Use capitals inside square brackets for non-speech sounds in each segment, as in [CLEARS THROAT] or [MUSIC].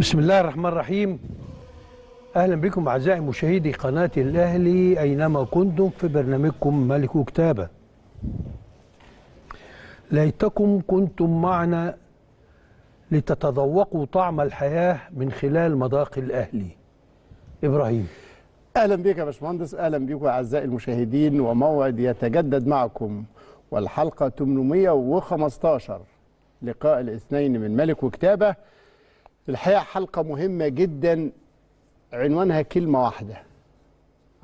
بسم الله الرحمن الرحيم اهلا بكم اعزائي مشاهدي قناه الاهلي اينما كنتم في برنامجكم ملك كتابه ليتكم كنتم معنا لتتذوقوا طعم الحياه من خلال مذاق الاهلي ابراهيم اهلا بك يا باشمهندس اهلا بكم اعزائي المشاهدين وموعد يتجدد معكم والحلقه 815 لقاء الاثنين من ملك وكتابه الحقيقة حلقة مهمة جدا عنوانها كلمة واحدة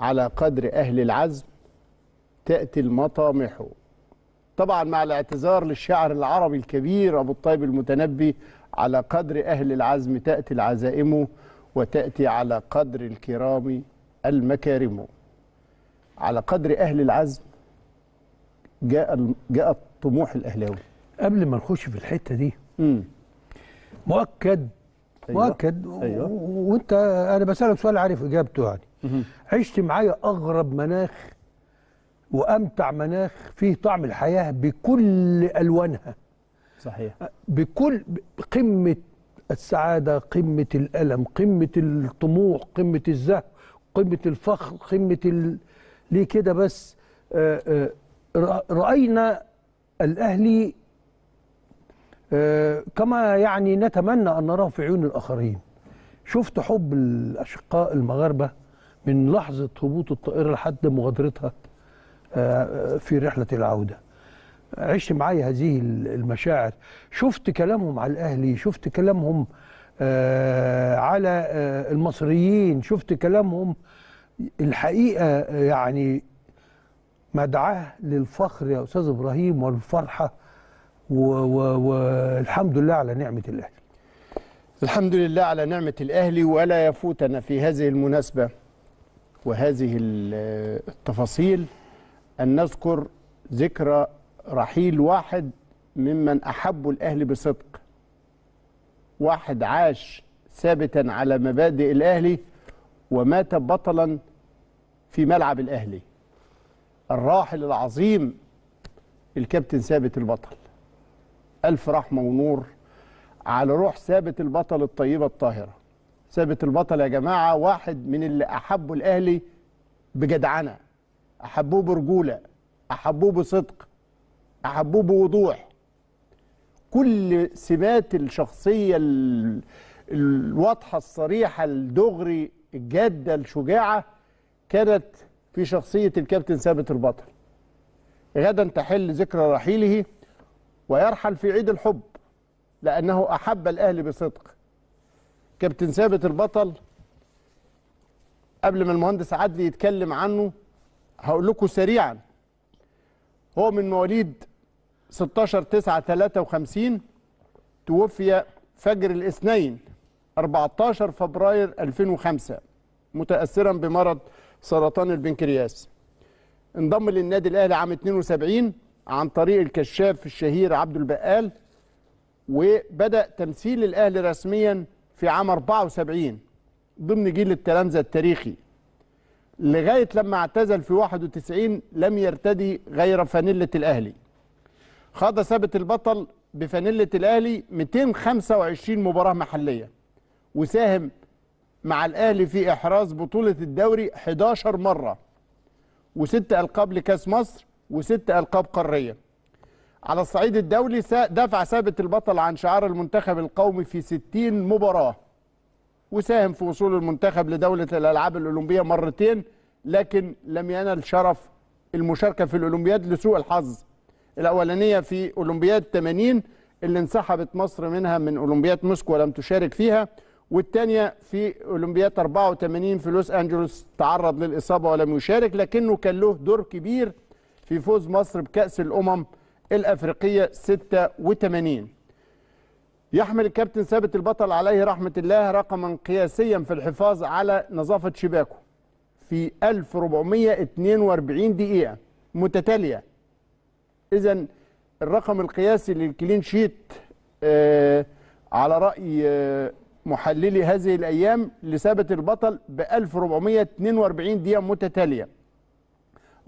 على قدر أهل العزم تأتي المطامح طبعا مع الاعتذار للشاعر العربي الكبير أبو الطيب المتنبي على قدر أهل العزم تأتي العزائم وتأتي على قدر الكرام المكارم على قدر أهل العزم جاء جاء الطموح الأهلاوي قبل ما نخش في الحتة دي مم. مؤكد مؤكد أيوة. أيوة. وانت انا بسالك سؤال عارف اجابته يعني عشت معايا اغرب مناخ وامتع مناخ فيه طعم الحياه بكل الوانها صحيح بكل قمه السعاده قمه الالم قمه الطموح قمه الزهو قمه الفخر قمه ال... ليه كده بس آآ آه، آه، آآ راينا الاهلي آه، كما يعني نتمنى أن نراه في عيون الآخرين شفت حب الأشقاء المغاربة من لحظة هبوط الطائرة لحد مغادرتها آه، في رحلة العودة عشت معايا هذه المشاعر شفت كلامهم على الأهلي شفت كلامهم آه، على المصريين شفت كلامهم الحقيقة يعني مدعاه للفخر يا أستاذ إبراهيم والفرحة والحمد لله على نعمه الاهلي الحمد لله على نعمه الاهلي ولا يفوتنا في هذه المناسبه وهذه التفاصيل ان نذكر ذكرى رحيل واحد ممن احبوا الاهلي بصدق واحد عاش ثابتا على مبادئ الاهلي ومات بطلا في ملعب الاهلي الراحل العظيم الكابتن ثابت البطل ألف رحمة ونور على روح ثابت البطل الطيبة الطاهرة ثابت البطل يا جماعة واحد من اللي أحبوا الأهلي بجدعنة أحبوه برجولة أحبوه بصدق أحبوه بوضوح كل سمات الشخصية الواضحة الصريحة الدغري الجادة الشجاعة كانت في شخصية الكابتن ثابت البطل غدا تحل ذكرى رحيله ويرحل في عيد الحب لأنه أحب الأهلي بصدق كابتن ثابت البطل قبل ما المهندس عدلي يتكلم عنه هقول لكم سريعا هو من مواليد 16 9 53 توفي فجر الاثنين 14 فبراير 2005 متأثرا بمرض سرطان البنكرياس انضم للنادي الأهلي عام 72 عن طريق الكشاف الشهير عبد البقال وبدأ تمثيل الأهلي رسميا في عام 74 ضمن جيل التلامذة التاريخي لغاية لما اعتزل في 91 لم يرتدي غير فانيلة الأهلي خاض ثابت البطل بفانيلة الأهلي 225 مباراة محلية وساهم مع الأهلي في إحراز بطولة الدوري 11 مرة وست ألقاب لكاس مصر وست ألقاب قارية على الصعيد الدولي دفع ثابت البطل عن شعار المنتخب القومي في 60 مباراة وساهم في وصول المنتخب لدولة الألعاب الأولمبية مرتين لكن لم ينل شرف المشاركة في الأولمبياد لسوء الحظ الأولانية في أولمبياد 80 اللي انسحبت مصر منها من أولمبياد موسكو ولم تشارك فيها والثانية في أولمبياد 84 في لوس أنجلوس تعرض للإصابة ولم يشارك لكنه كان له دور كبير في فوز مصر بكأس الأمم الأفريقية 86 يحمل الكابتن ثابت البطل عليه رحمة الله رقما قياسيا في الحفاظ على نظافة شباكه في 1442 دقيقة متتالية إذا الرقم القياسي للكلين شيت آه على رأي آه محللي هذه الأيام لثابت البطل ب 1442 دقيقة متتالية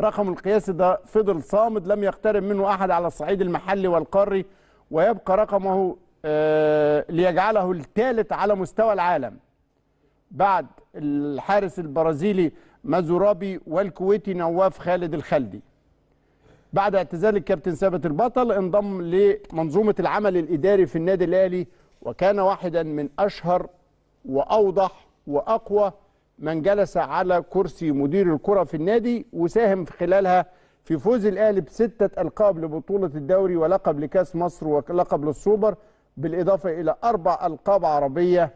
رقم القياسي ده فضل صامد لم يقترب منه أحد على الصعيد المحلي والقاري ويبقى رقمه آه، ليجعله الثالث على مستوى العالم بعد الحارس البرازيلي مازورابي والكويتي نواف خالد الخلدي بعد اعتزال الكابتن ثابت البطل انضم لمنظومة العمل الإداري في النادي الأهلي وكان واحدا من أشهر وأوضح وأقوى من جلس على كرسي مدير الكرة في النادي وساهم في خلالها في فوز الأهلي بستة ألقاب لبطولة الدوري ولقب لكاس مصر ولقب للسوبر بالإضافة إلى أربع ألقاب عربية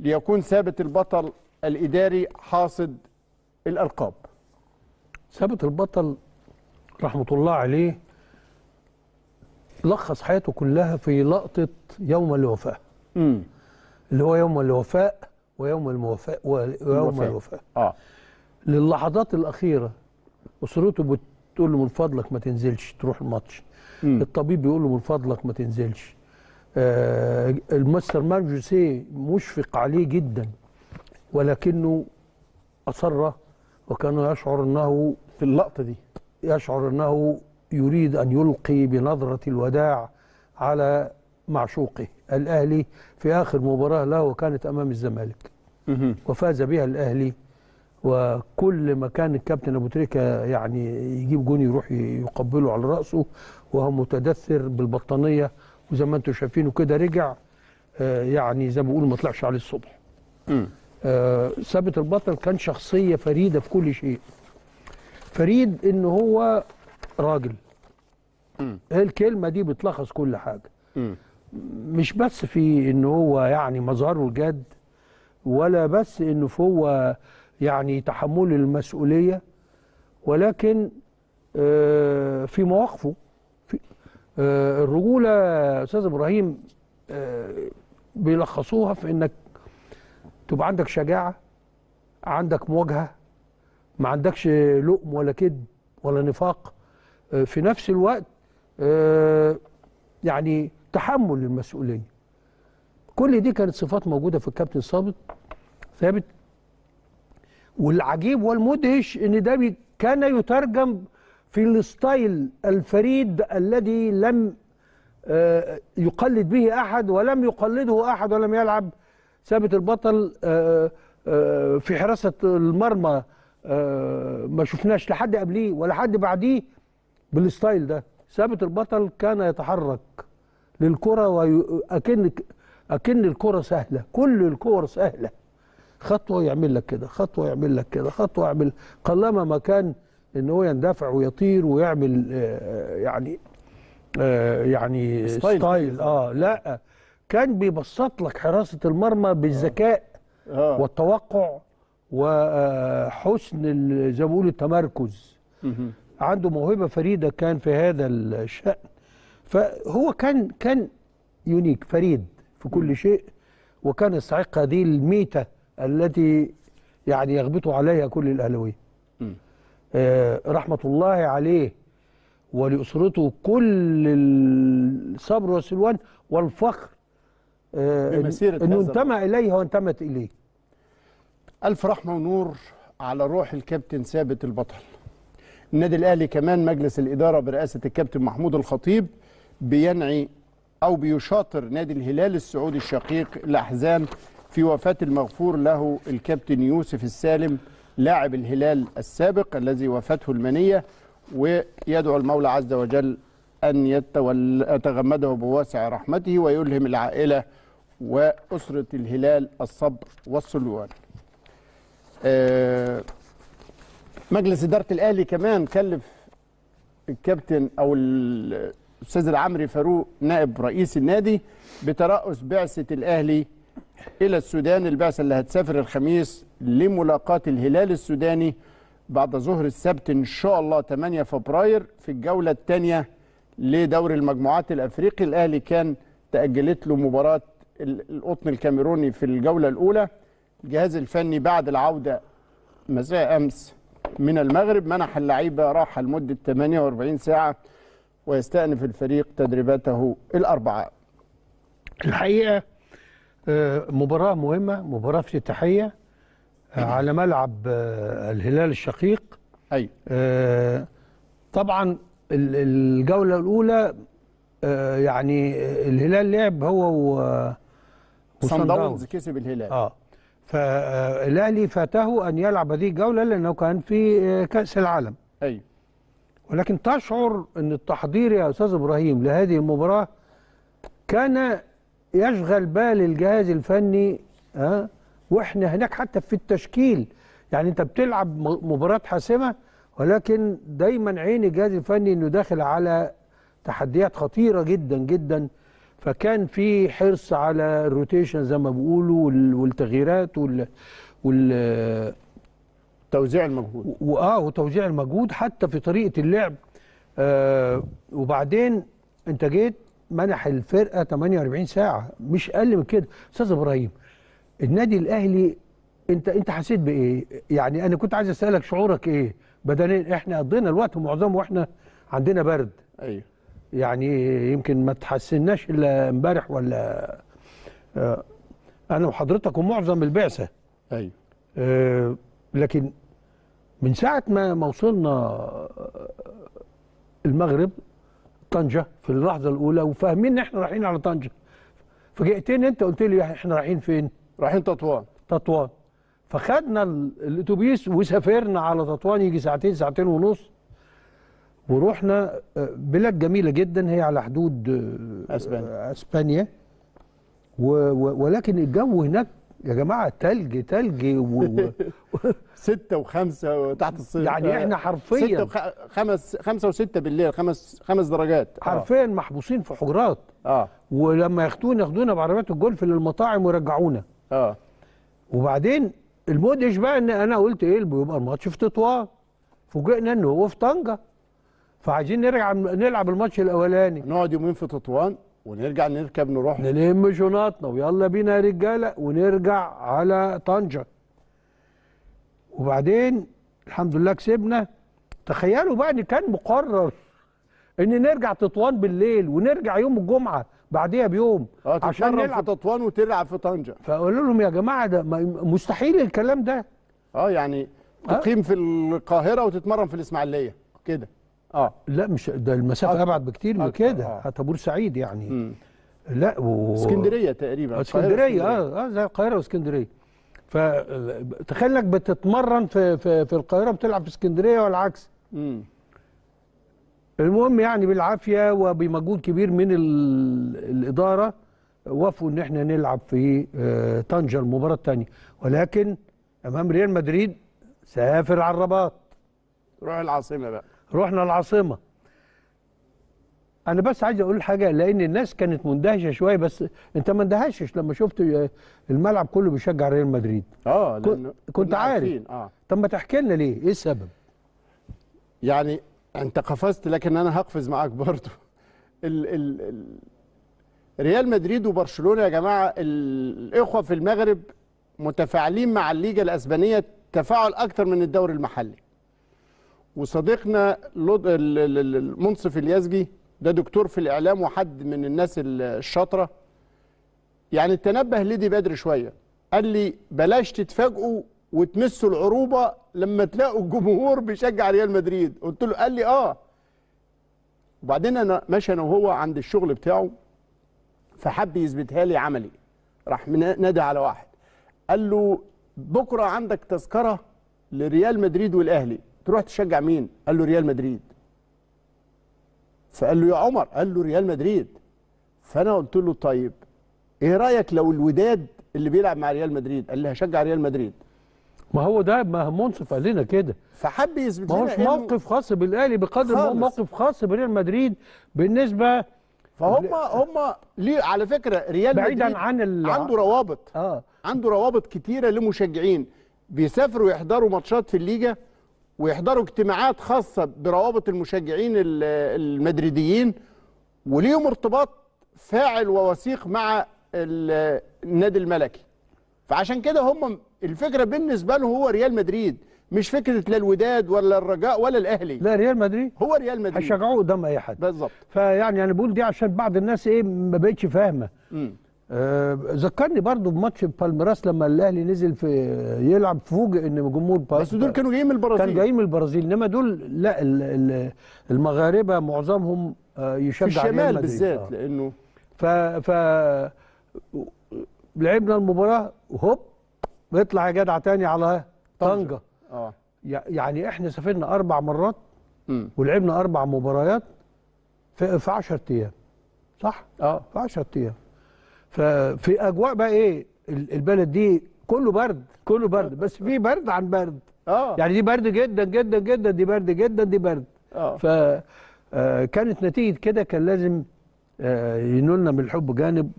ليكون ثابت البطل الإداري حاصد الألقاب ثابت البطل رحمة الله عليه لخص حياته كلها في لقطة يوم الوفاة امم اللي هو يوم الوفاه ويوم الوفاء ويوم الوفاة اه للحظات الأخيرة أسرته بتقول له من فضلك ما تنزلش تروح الماتش م. الطبيب بيقول له من فضلك ما تنزلش آه المستر مارجوسي مشفق عليه جدا ولكنه أصر وكان يشعر أنه في اللقطة دي يشعر أنه يريد أن يلقي بنظرة الوداع على معشوقه الأهلي في آخر مباراة له وكانت أمام الزمالك وفاز بها الأهلي وكل ما كان الكابتن أبو تريكة يعني يجيب جون يروح يقبله على رأسه وهو متدثر بالبطانية وزي ما انتم شايفينه كده رجع آه، يعني زي ما بيقولوا ما طلعش عليه الصبح آه، ثابت البطل كان شخصية فريدة في كل شيء فريد ان هو راجل الكلمة دي بتلخص كل حاجة مش بس في ان هو يعني مظهره الجاد ولا بس انه هو يعني تحمل المسؤوليه ولكن آه، في مواقفه في آه، الرجوله استاذ ابراهيم آه، بيلخصوها في انك تبقى عندك شجاعه عندك مواجهه ما عندكش لؤم ولا كذب ولا نفاق في نفس الوقت يعني تحمل المسؤوليه كل دي كانت صفات موجوده في الكابتن ثابت ثابت والعجيب والمدهش ان ده كان يترجم في الستايل الفريد الذي لم آه، يقلد به احد ولم يقلده احد ولم يلعب ثابت البطل آه، آه، في حراسه المرمى ما شفناش لا حد قبليه ولا حد بعديه بالستايل ده ثابت البطل كان يتحرك للكرة وأكن أكن الكرة سهلة كل الكور سهلة خطوة يعمل لك كده خطوة يعمل لك كده خطوة يعمل قلما ما كان إن هو يندفع ويطير ويعمل آه، يعني آه، يعني ستايل, ستايل. اه لا كان بيبسط لك حراسة المرمى بالذكاء آه. آه. والتوقع وحسن زي ما بيقولوا التمركز عنده موهبة فريدة كان في هذا الشأن فهو كان كان يونيك فريد في كل شيء وكان يستحق هذه الميته التي يعني يغبط عليها كل الاهلاويه آه رحمه الله عليه ولاسرته كل الصبر والسلوان والفخر آه بمسيره انه انتمى اليها وانتمت اليه الف رحمه ونور على روح الكابتن ثابت البطل النادي الاهلي كمان مجلس الاداره برئاسه الكابتن محمود الخطيب بينعي أو بيشاطر نادي الهلال السعودي الشقيق الأحزان في وفاة المغفور له الكابتن يوسف السالم لاعب الهلال السابق الذي وفاته المنية ويدعو المولى عز وجل أن يتغمده بواسع رحمته ويلهم العائلة وأسرة الهلال الصبر والسلوان آه، مجلس إدارة الأهلي كمان كلف الكابتن أو الاستاذ العمري فاروق نائب رئيس النادي بترأس بعثه الاهلي الى السودان البعثه اللي هتسافر الخميس لملاقاه الهلال السوداني بعد ظهر السبت ان شاء الله 8 فبراير في الجوله الثانيه لدوري المجموعات الافريقي الاهلي كان تاجلت له مباراه القطن الكاميروني في الجوله الاولى الجهاز الفني بعد العوده مساء امس من المغرب منح اللعيبه راحه لمده 48 ساعه ويستأنف الفريق تدريباته الأربعاء الحقيقة آه، مباراة مهمة مباراة افتتاحية آه، أيوة. على ملعب آه، الهلال الشقيق أي أيوة. طبعا الجولة الأولى يعني الهلال لعب هو و داونز كسب الهلال اه فالاهلي فاته ان يلعب هذه الجوله لانه كان في كاس العالم ايوه ولكن تشعر أن التحضير يا أستاذ إبراهيم لهذه المباراة كان يشغل بال الجهاز الفني ها آه، وإحنا هناك حتى في التشكيل يعني أنت بتلعب مباراة حاسمة ولكن دايما عين الجهاز الفني أنه داخل على تحديات خطيرة جدا جدا فكان في حرص على الروتيشن زي ما بيقولوا والتغييرات وال... وال... توزيع المجهود واه وتوزيع المجهود حتى في طريقه اللعب آه وبعدين انت جيت منح الفرقه 48 ساعه مش اقل من كده استاذ ابراهيم النادي الاهلي انت انت حسيت بايه يعني انا كنت عايز اسالك شعورك ايه بدنيا احنا قضينا الوقت معظمه واحنا عندنا برد ايوه يعني يمكن ما تحسناش الا امبارح ولا آه انا وحضرتك ومعظم البعثه ايوه آه لكن من ساعة ما ما وصلنا آه، المغرب طنجة في اللحظة الأولى وفاهمين إن إحنا رايحين على طنجة فجئتني أنت قلت لي إحنا رايحين فين؟ رايحين تطوان تطوان فخدنا الأتوبيس وسافرنا على تطوان يجي ساعتين ساعتين ونص ورحنا آه، بلاد جميلة جدا هي على حدود آه، أسبانيا, أسبانيا ولكن الجو هناك يا جماعه تلج تلج و... [LAUGHS] ستة وخمسة وتحت الصفر يعني احنا حرفيا ستة وخ... خمس خمسة وستة بالليل خمس خمس درجات آه. حرفيا آه. محبوسين في حجرات اه ولما ياخدونا ياخدونا بعربيات الجولف للمطاعم ويرجعونا اه وبعدين المدهش بقى ان انا قلت ايه بيبقى الماتش في تطوان فوجئنا ان هو في طنجه فعايزين نرجع نلعب الماتش الاولاني نقعد يومين في تطوان ونرجع نركب نروح نلم شنطنا ويلا بينا يا رجاله ونرجع على طنجه وبعدين الحمد لله كسبنا تخيلوا بقى ان كان مقرر ان نرجع تطوان بالليل ونرجع يوم الجمعه بعديها بيوم آه، عشان نلعب في تطوان وتلعب في طنجه فقالوا لهم يا جماعه ده مستحيل الكلام ده اه يعني آه. تقيم في القاهره وتتمرن في الاسماعيليه كده اه لا مش ده المسافه آه، ابعد بكتير آه، من كده آه. حتى آه. بورسعيد يعني مم. لا و... اسكندريه تقريبا اسكندريه اه اه زي القاهره واسكندريه فتخيل انك بتتمرن في في, في القاهره بتلعب في اسكندريه والعكس مم. المهم يعني بالعافيه وبمجهود كبير من الاداره وافقوا ان احنا نلعب في طنجه المباراه الثانيه ولكن امام ريال مدريد سافر على الرباط روح العاصمه بقى رحنا العاصمه انا بس عايز اقول حاجه لان الناس كانت مندهشه شويه بس انت ما اندهشتش لما شفت آه، الملعب كله بيشجع ريال مدريد اه كنت عارف آه. طب ما تحكي لنا ليه ايه السبب يعني انت قفزت لكن انا هقفز معاك برضو ال ال ال ريال مدريد وبرشلونه يا جماعه الاخوه في المغرب متفاعلين مع الليجا الاسبانيه تفاعل اكتر من الدوري المحلي وصديقنا المنصف اليازجي ده دكتور في الاعلام وحد من الناس الشاطره يعني تنبه ليدي بدري شويه قال لي بلاش تتفاجئوا وتمسوا العروبه لما تلاقوا الجمهور بيشجع ريال مدريد قلت له قال لي اه وبعدين انا ماشي انا وهو عند الشغل بتاعه فحب يثبتها لي عملي راح نادى على واحد قال له بكره عندك تذكره لريال مدريد والاهلي تروح تشجع مين قال له ريال مدريد فقال له يا عمر قال له ريال مدريد فانا قلت له طيب ايه رايك لو الوداد اللي بيلعب مع ريال مدريد قال لي هشجع ريال مدريد ما هو ده ما منصف قال لنا كده فحب يثبت لنا ما هوش موقف خاص بالاهلي بقدر ما هو موقف خاص بريال مدريد بالنسبه فهم هم ليه على فكره ريال بعيدا مدريد عن ال... عنده روابط اه عنده روابط كتيره لمشجعين بيسافروا يحضروا ماتشات في الليجا ويحضروا اجتماعات خاصه بروابط المشجعين المدريديين وليهم ارتباط فاعل ووثيق مع النادي الملكي فعشان كده هم الفكره بالنسبه له هو ريال مدريد مش فكره لا الوداد ولا الرجاء ولا الاهلي لا ريال مدريد هو ريال مدريد هيشجعوه قدام اي حد بالظبط فيعني انا بقول دي عشان بعض الناس ايه ما بقتش فاهمه آه ذكرني برضو بماتش بالميراس لما الاهلي نزل في يلعب فوجئ ان جمهور بس دول كانوا جايين من البرازيل كان جايين من البرازيل انما دول لا المغاربه معظمهم آه، يشجع في الشمال بالذات آه. لانه ف ف لعبنا المباراه هوب اطلع يا جدع تاني على طنجه اه يعني احنا سافرنا اربع مرات ولعبنا اربع مباريات في 10 ايام صح؟ اه في 10 ايام ففي اجواء بقى ايه البلد دي كله برد كله برد آه. بس في برد عن برد اه يعني دي برد جدا جدا جدا دي برد جدا دي برد اه ف آه، كانت نتيجه كده كان لازم آه، ينولنا من الحب جانب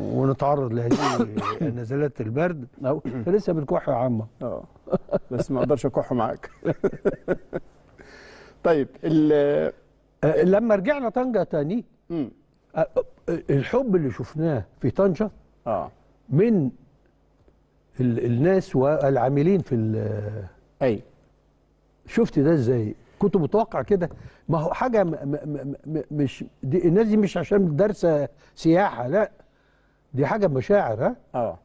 ونتعرض لهذه [COUGHS] نزلات البرد او [COUGHS] لسه بنكح يا عمه اه بس ما اقدرش اكح معاك [LAUGHS] طيب لما رجعنا طنجه تاني الحب اللي شفناه في طنجه اه من الناس والعاملين في اي شفت ده ازاي كنت متوقع كده ما هو حاجه م م م مش دي الناس دي مش عشان دارسه سياحه لا دي حاجه مشاعر ها اه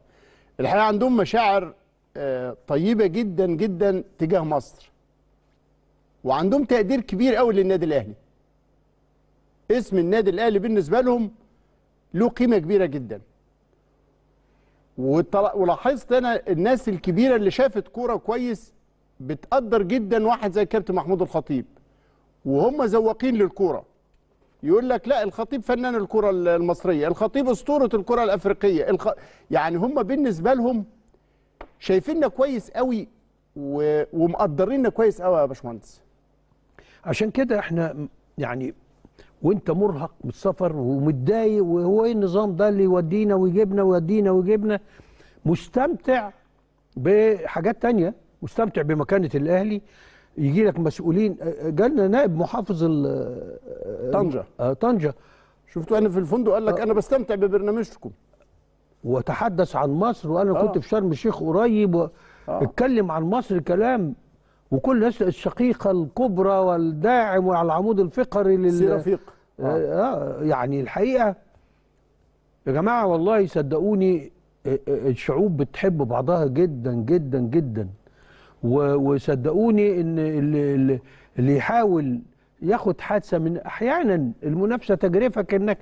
الحقيقه عندهم مشاعر آه طيبه جدا جدا تجاه مصر وعندهم تقدير كبير قوي للنادي الاهلي اسم النادي الاهلي بالنسبه لهم له قيمه كبيره جدا ولاحظت انا الناس الكبيره اللي شافت كوره كويس بتقدر جدا واحد زي كابتن محمود الخطيب وهم ذواقين للكوره يقول لك لا الخطيب فنان الكره المصريه الخطيب اسطوره الكره الافريقيه الخ... يعني هم بالنسبه لهم شايفيننا كويس قوي و... ومقدريننا كويس قوي يا باشمهندس عشان كده احنا يعني وانت مرهق من السفر ومتضايق وهو ايه النظام ده اللي يودينا ويجيبنا ويودينا ويجيبنا مستمتع بحاجات تانية مستمتع بمكانه الاهلي يجي لك مسؤولين آه، آه، جالنا نائب محافظ آه، طنجه طنجه شفتوا انا في الفندق قال لك انا بستمتع ببرنامجكم وتحدث عن مصر وانا كنت في شرم الشيخ قريب اتكلم عن مصر كلام وكل الناس الشقيقة الكبرى والداعم وعلى العمود الفقري لل رفيق آه. آه يعني الحقيقة يا جماعة والله صدقوني آه، آه، الشعوب بتحب بعضها جدا جدا جدا وصدقوني ان اللي, اللي يحاول ياخد حادثه من احيانا المنافسه تجرفك انك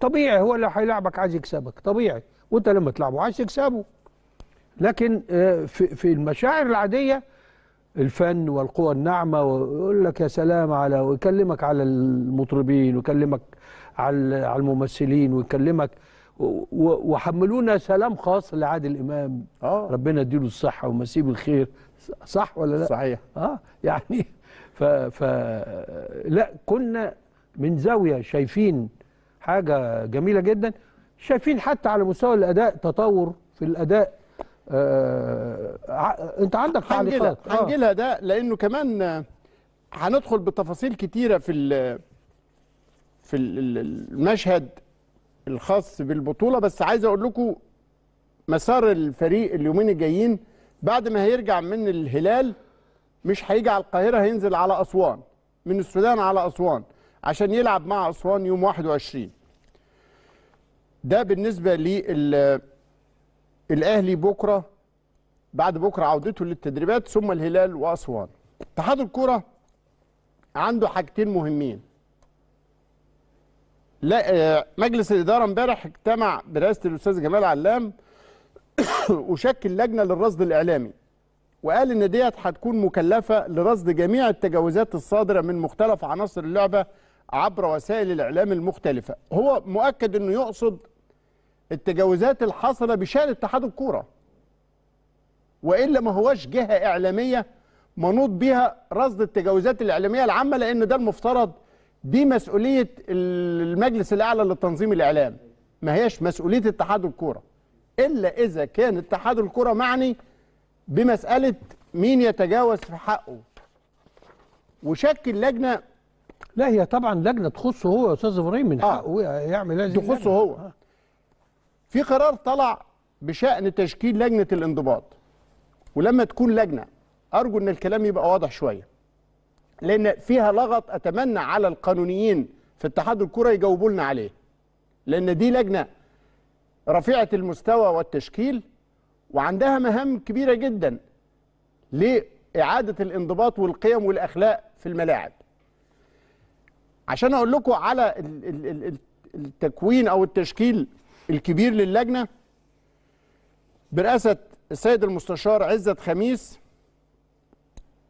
طبيعي هو اللي هيلعبك عايز يكسبك طبيعي وانت لما تلعبه عايز تكسبه لكن آه، في المشاعر العاديه الفن والقوى الناعمه ويقول لك يا سلام على ويكلمك على المطربين ويكلمك على على الممثلين ويكلمك وحملونا سلام خاص لعادل امام آه. ربنا يديله الصحه ومسيب الخير صح ولا لا صحيح اه يعني [LAUGHS] ف, ف لا كنا من زاويه شايفين حاجه جميله جدا شايفين حتى على مستوى الاداء تطور في الاداء آه،, آه،, آه انت عندك تعليقات هنجيلها آه. ده لانه كمان هندخل بتفاصيل كتيره في في المشهد الخاص بالبطوله بس عايز اقول لكم مسار الفريق اليومين الجايين بعد ما هيرجع من الهلال مش هيجي على القاهره هينزل على اسوان من السودان على اسوان عشان يلعب مع اسوان يوم 21 ده بالنسبه لل الاهلي بكره بعد بكره عودته للتدريبات ثم الهلال واسوان اتحاد الكره عنده حاجتين مهمين لا آه، مجلس الاداره امبارح اجتمع برئاسه الاستاذ جمال علام [COUGHS] وشكل لجنه للرصد الاعلامي وقال ان ديت هتكون مكلفه لرصد جميع التجاوزات الصادره من مختلف عناصر اللعبه عبر وسائل الاعلام المختلفه هو مؤكد انه يقصد التجاوزات الحاصله بشان اتحاد الكوره والا ما هواش جهه اعلاميه منوط بها رصد التجاوزات الاعلاميه العامه لان ده المفترض دي مسؤوليه المجلس الاعلى للتنظيم الاعلام ما هياش مسؤوليه اتحاد الكوره الا اذا كان اتحاد الكوره معني بمساله مين يتجاوز في حقه وشكل لجنه لا هي طبعا لجنه تخصه هو يا استاذ ابراهيم من آه. حقه آه. يعمل لازم تخصه هو آه. في قرار طلع بشأن تشكيل لجنة الانضباط ولما تكون لجنة أرجو أن الكلام يبقى واضح شوية لأن فيها لغط أتمنى على القانونيين في اتحاد الكرة يجاوبوا لنا عليه لأن دي لجنة رفيعة المستوى والتشكيل وعندها مهام كبيرة جدا لإعادة الانضباط والقيم والأخلاق في الملاعب عشان أقول لكم على التكوين أو التشكيل الكبير للجنة برئاسة السيد المستشار عزت خميس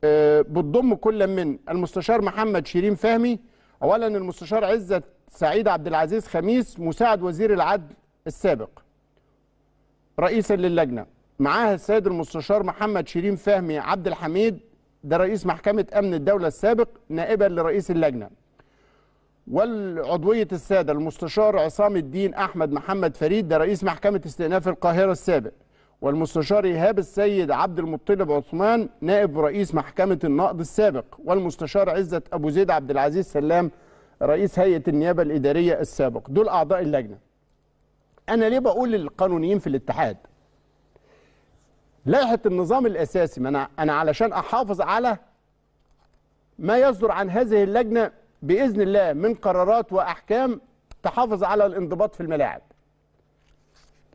آه، بتضم كل من المستشار محمد شيرين فهمي اولا المستشار عزت سعيد عبد العزيز خميس مساعد وزير العدل السابق رئيسا للجنه معاها السيد المستشار محمد شيرين فهمي عبد الحميد ده رئيس محكمه امن الدوله السابق نائبا لرئيس اللجنه والعضوية السادة المستشار عصام الدين أحمد محمد فريد ده رئيس محكمة استئناف القاهرة السابق والمستشار إيهاب السيد عبد المطلب عثمان نائب رئيس محكمة النقد السابق والمستشار عزت أبو زيد عبد العزيز سلام رئيس هيئة النيابة الإدارية السابق دول أعضاء اللجنة أنا ليه بقول للقانونيين في الاتحاد لائحة النظام الأساسي أنا أنا علشان أحافظ على ما يصدر عن هذه اللجنة باذن الله من قرارات واحكام تحافظ على الانضباط في الملاعب.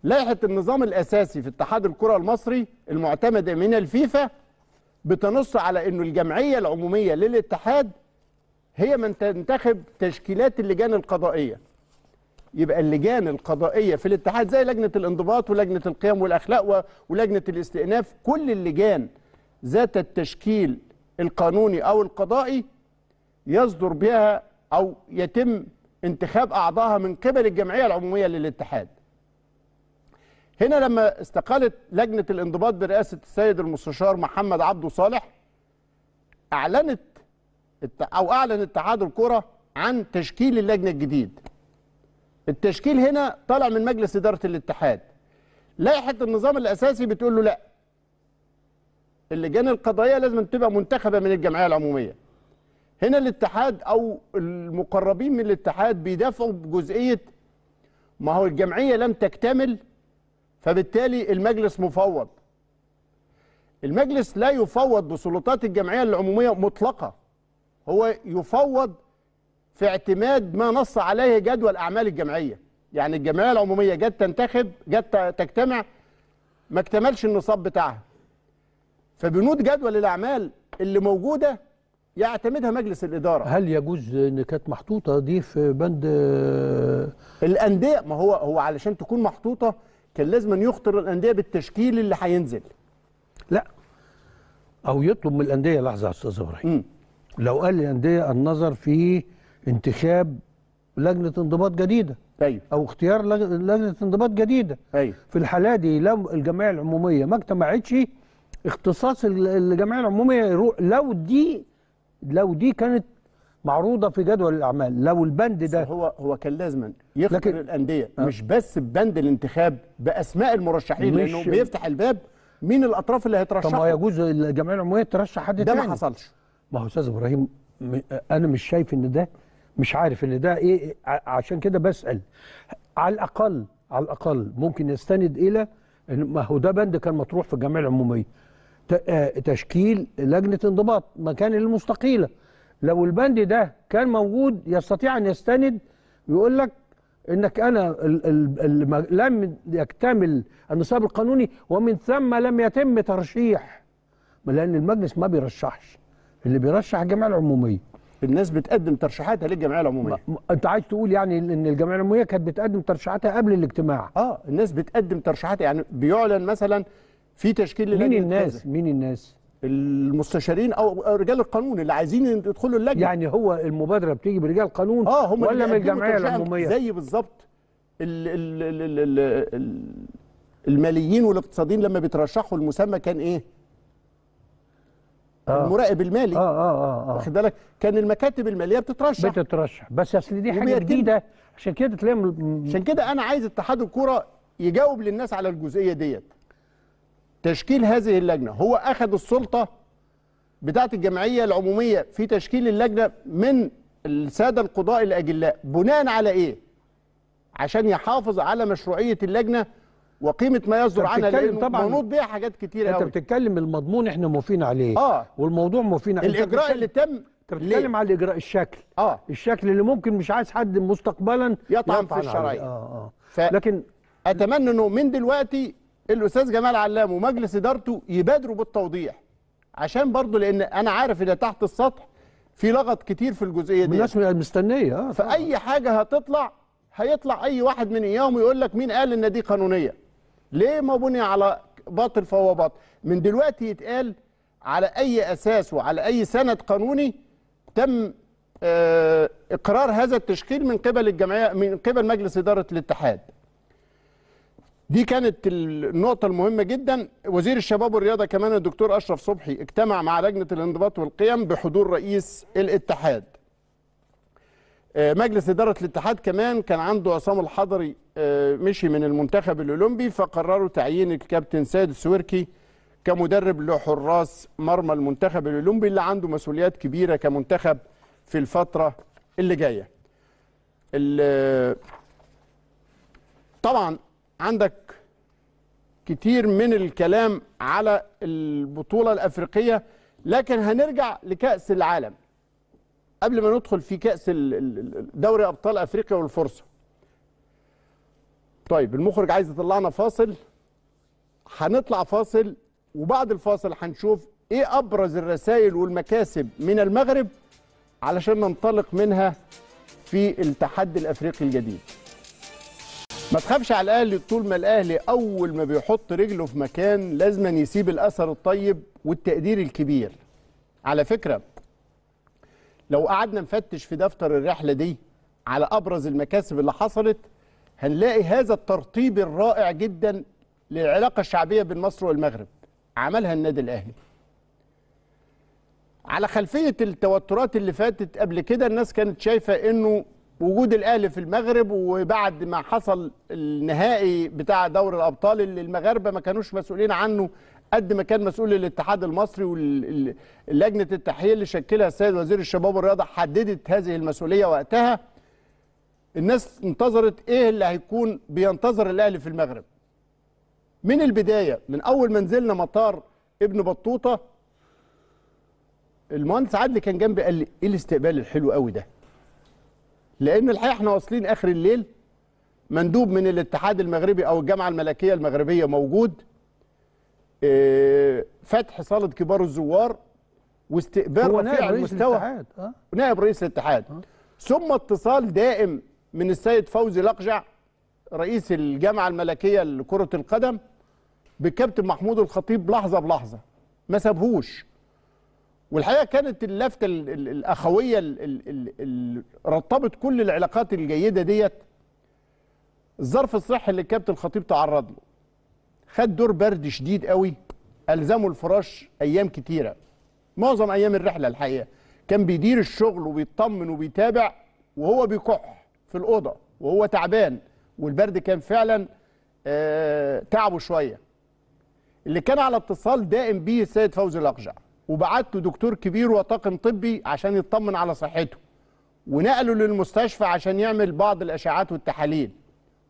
لائحه النظام الاساسي في اتحاد الكره المصري المعتمده من الفيفا بتنص على انه الجمعيه العموميه للاتحاد هي من تنتخب تشكيلات اللجان القضائيه. يبقى اللجان القضائيه في الاتحاد زي لجنه الانضباط ولجنه القيم والاخلاق ولجنه الاستئناف كل اللجان ذات التشكيل القانوني او القضائي يصدر بها أو يتم انتخاب أعضائها من قبل الجمعية العمومية للاتحاد هنا لما استقالت لجنة الانضباط برئاسة السيد المستشار محمد عبده صالح أعلنت أو أعلن اتحاد الكرة عن تشكيل اللجنة الجديد التشكيل هنا طالع من مجلس إدارة الاتحاد لائحة النظام الأساسي بتقول له لا اللجان القضائية لازم تبقى منتخبة من الجمعية العمومية هنا الاتحاد او المقربين من الاتحاد بيدافعوا بجزئيه ما هو الجمعيه لم تكتمل فبالتالي المجلس مفوض المجلس لا يفوض بسلطات الجمعيه العموميه مطلقه هو يفوض في اعتماد ما نص عليه جدول اعمال الجمعيه يعني الجمعيه العموميه جت تنتخب جت تجتمع ما اكتملش النصاب بتاعها فبنود جدول الاعمال اللي موجوده يعتمدها مجلس الاداره هل يجوز ان كانت محطوطه دي في بند آه، الانديه ما هو هو علشان تكون محطوطه كان لازم أن يخطر الانديه بالتشكيل اللي هينزل لا او يطلب من الانديه لحظه يا استاذ ابراهيم لو قال للانديه النظر في انتخاب لجنه انضباط جديده أيوه. او اختيار لجنه انضباط جديده أيوه. في الحاله دي لو الجمعيه العموميه ما اجتمعتش اختصاص الجمعيه العموميه يروح لو دي لو دي كانت معروضه في جدول الاعمال لو البند ده هو هو كان لازما يختار الانديه أه مش بس ببند الانتخاب باسماء المرشحين لانه بيفتح الباب مين الاطراف اللي هيترشحوا طب ما يجوز الجمعيه العموميه ترشح حد ده تاني. ما حصلش ما هو استاذ ابراهيم انا مش شايف ان ده مش عارف ان ده ايه عشان كده بسال على الاقل على الاقل ممكن يستند الى ما هو ده بند كان مطروح في الجمعيه العموميه آه، تشكيل لجنه انضباط مكان المستقيله لو البند ده كان موجود يستطيع ان يستند ويقول لك انك انا لم يكتمل النصاب القانوني ومن ثم لم يتم ترشيح لان المجلس ما بيرشحش اللي بيرشح الجمعيه العموميه الناس بتقدم ترشيحاتها للجمعيه العموميه ما انت عايز تقول يعني ان الجمعيه العموميه كانت بتقدم ترشيحاتها قبل الاجتماع اه الناس بتقدم ترشيحاتها يعني بيعلن مثلا في تشكيل للجنه مين الناس الكذا. مين الناس المستشارين او رجال القانون اللي عايزين يدخلوا اللجنه يعني هو المبادره بتيجي برجال قانون آه هم ولا من الجمعيه العموميه زي بالظبط الماليين والاقتصاديين لما بيترشحوا المسمى كان ايه آه المراقب المالي آه،, اه اه اه واخد بالك كان المكاتب الماليه بتترشح بتترشح بس اصل دي حاجه جديده عشان كده تلاقي عشان كده انا عايز اتحاد الكوره يجاوب للناس على الجزئيه ديت تشكيل هذه اللجنة هو أخذ السلطة بتاعة الجمعية العمومية في تشكيل اللجنة من السادة القضاء الأجلاء بناء على إيه؟ عشان يحافظ على مشروعية اللجنة وقيمه ما يصدر عنها لانه طبعا منوط بيها حاجات كتيره قوي انت بتتكلم المضمون احنا موافقين عليه اه والموضوع موافقين عليه الاجراء اللي تم انت بتتكلم على الاجراء الشكل اه الشكل اللي ممكن مش عايز حد مستقبلا يطعن في الشرايين اه اه ف... لكن اتمنى انه من دلوقتي الاستاذ جمال علام ومجلس ادارته يبادروا بالتوضيح عشان برضه لان انا عارف ان تحت السطح في لغط كتير في الجزئيه دي الناس مستنيه آه، فاي حاجه هتطلع هيطلع اي واحد من اياهم ويقول لك مين قال ان دي قانونيه ليه ما بني على باطل فهو باطل من دلوقتي يتقال على اي اساس وعلى اي سند قانوني تم آه، اقرار هذا التشكيل من قبل الجمعيه من قبل مجلس اداره الاتحاد دي كانت النقطة المهمة جدا وزير الشباب والرياضة كمان الدكتور أشرف صبحي اجتمع مع لجنة الانضباط والقيم بحضور رئيس الاتحاد آه، مجلس إدارة الاتحاد كمان كان عنده عصام الحضري آه، مشي من المنتخب الأولمبي فقرروا تعيين الكابتن سيد السويركي كمدرب لحراس مرمى المنتخب الأولمبي اللي عنده مسؤوليات كبيرة كمنتخب في الفترة اللي جاية طبعا عندك كتير من الكلام على البطولة الأفريقية لكن هنرجع لكأس العالم قبل ما ندخل في كأس دوري أبطال أفريقيا والفرصة طيب المخرج عايز يطلعنا فاصل هنطلع فاصل وبعد الفاصل هنشوف ايه ابرز الرسائل والمكاسب من المغرب علشان ننطلق منها في التحدي الافريقي الجديد ما تخافش على الاهلي طول ما الاهلي اول ما بيحط رجله في مكان لازما يسيب الاثر الطيب والتقدير الكبير على فكره لو قعدنا نفتش في دفتر الرحله دي على ابرز المكاسب اللي حصلت هنلاقي هذا الترطيب الرائع جدا للعلاقه الشعبيه بين مصر والمغرب عملها النادي الاهلي على خلفيه التوترات اللي فاتت قبل كده الناس كانت شايفه انه وجود الاهلي في المغرب وبعد ما حصل النهائي بتاع دوري الابطال اللي المغاربه ما كانوش مسؤولين عنه قد ما كان مسؤول الاتحاد المصري ولجنه التحيه اللي شكلها السيد وزير الشباب والرياضه حددت هذه المسؤوليه وقتها الناس انتظرت ايه اللي هيكون بينتظر الاهلي في المغرب من البدايه من اول ما نزلنا مطار ابن بطوطه المهندس عدلي كان جنبي قال لي ايه الاستقبال الحلو قوي ده لان الحقيقه احنا واصلين اخر الليل مندوب من الاتحاد المغربي او الجامعه الملكيه المغربيه موجود آه، فتح صاله كبار الزوار واستقبال رفيع المستوى الاتحاد. أه؟ نائب رئيس الاتحاد أه؟ ثم اتصال دائم من السيد فوزي لقجع رئيس الجامعه الملكيه لكره القدم بالكابتن محمود الخطيب لحظه بلحظه ما سابهوش والحقيقه كانت اللفته الاخويه اللي رطبت كل العلاقات الجيده ديت الظرف الصحي اللي الكابتن الخطيب تعرض له خد دور برد شديد قوي الزمه الفراش ايام كتيره معظم ايام الرحله الحقيقه كان بيدير الشغل وبيطمن وبيتابع وهو بيكح في الاوضه وهو تعبان والبرد كان فعلا آه، تعبه شويه اللي كان على اتصال دائم بيه السيد فوزي الاقجع وبعت له دكتور كبير وطاقم طبي عشان يطمن على صحته ونقله للمستشفى عشان يعمل بعض الاشعاعات والتحاليل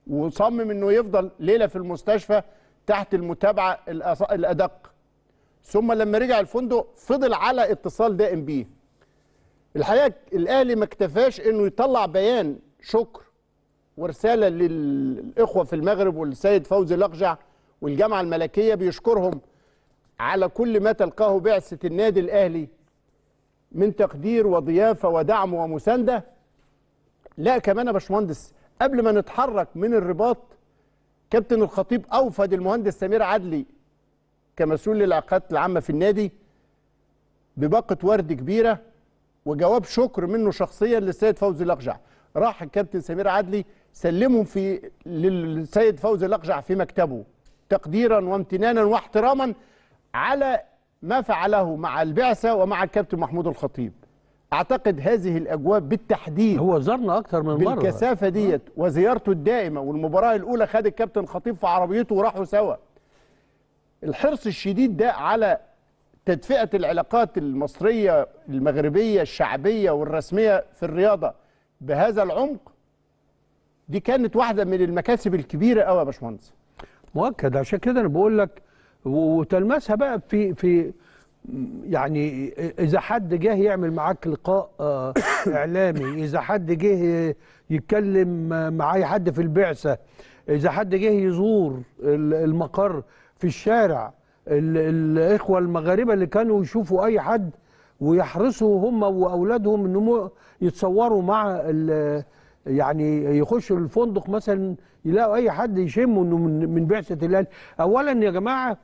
وصمم انه يفضل ليله في المستشفى تحت المتابعه الادق ثم لما رجع الفندق فضل على اتصال دائم بيه الحقيقه الاهلي ما اكتفاش انه يطلع بيان شكر ورساله للاخوه في المغرب والسيد فوزي لقجع والجامعه الملكيه بيشكرهم على كل ما تلقاه بعثة النادي الأهلي من تقدير وضيافة ودعم ومساندة لا كمان يا باشمهندس قبل ما نتحرك من الرباط كابتن الخطيب أوفد المهندس سمير عدلي كمسؤول للعلاقات العامة في النادي بباقة ورد كبيرة وجواب شكر منه شخصيا للسيد فوزي الأقجع راح الكابتن سمير عدلي سلمهم في للسيد فوزي الأقجع في مكتبه تقديرا وامتنانا واحتراما على ما فعله مع البعثه ومع الكابتن محمود الخطيب اعتقد هذه الاجواء بالتحديد هو زارنا اكتر من مره بالكثافه ديت وزيارته الدائمه والمباراه الاولى خد الكابتن خطيب في عربيته وراحوا سوا الحرص الشديد ده على تدفئه العلاقات المصريه المغربيه الشعبيه والرسميه في الرياضه بهذا العمق دي كانت واحده من المكاسب الكبيره قوي يا باشمهندس مؤكد عشان كده انا بقول لك وتلمسها بقى في في يعني اذا حد جه يعمل معاك لقاء آه، [COUGHS] اعلامي اذا حد جه يتكلم مع اي حد في البعثه اذا حد جه يزور المقر في الشارع الاخوه المغاربه اللي كانوا يشوفوا اي حد ويحرصوا هم واولادهم انهم يتصوروا مع يعني يخشوا الفندق مثلا يلاقوا اي حد يشموا انه من بعثه الاهلي اولا يا جماعه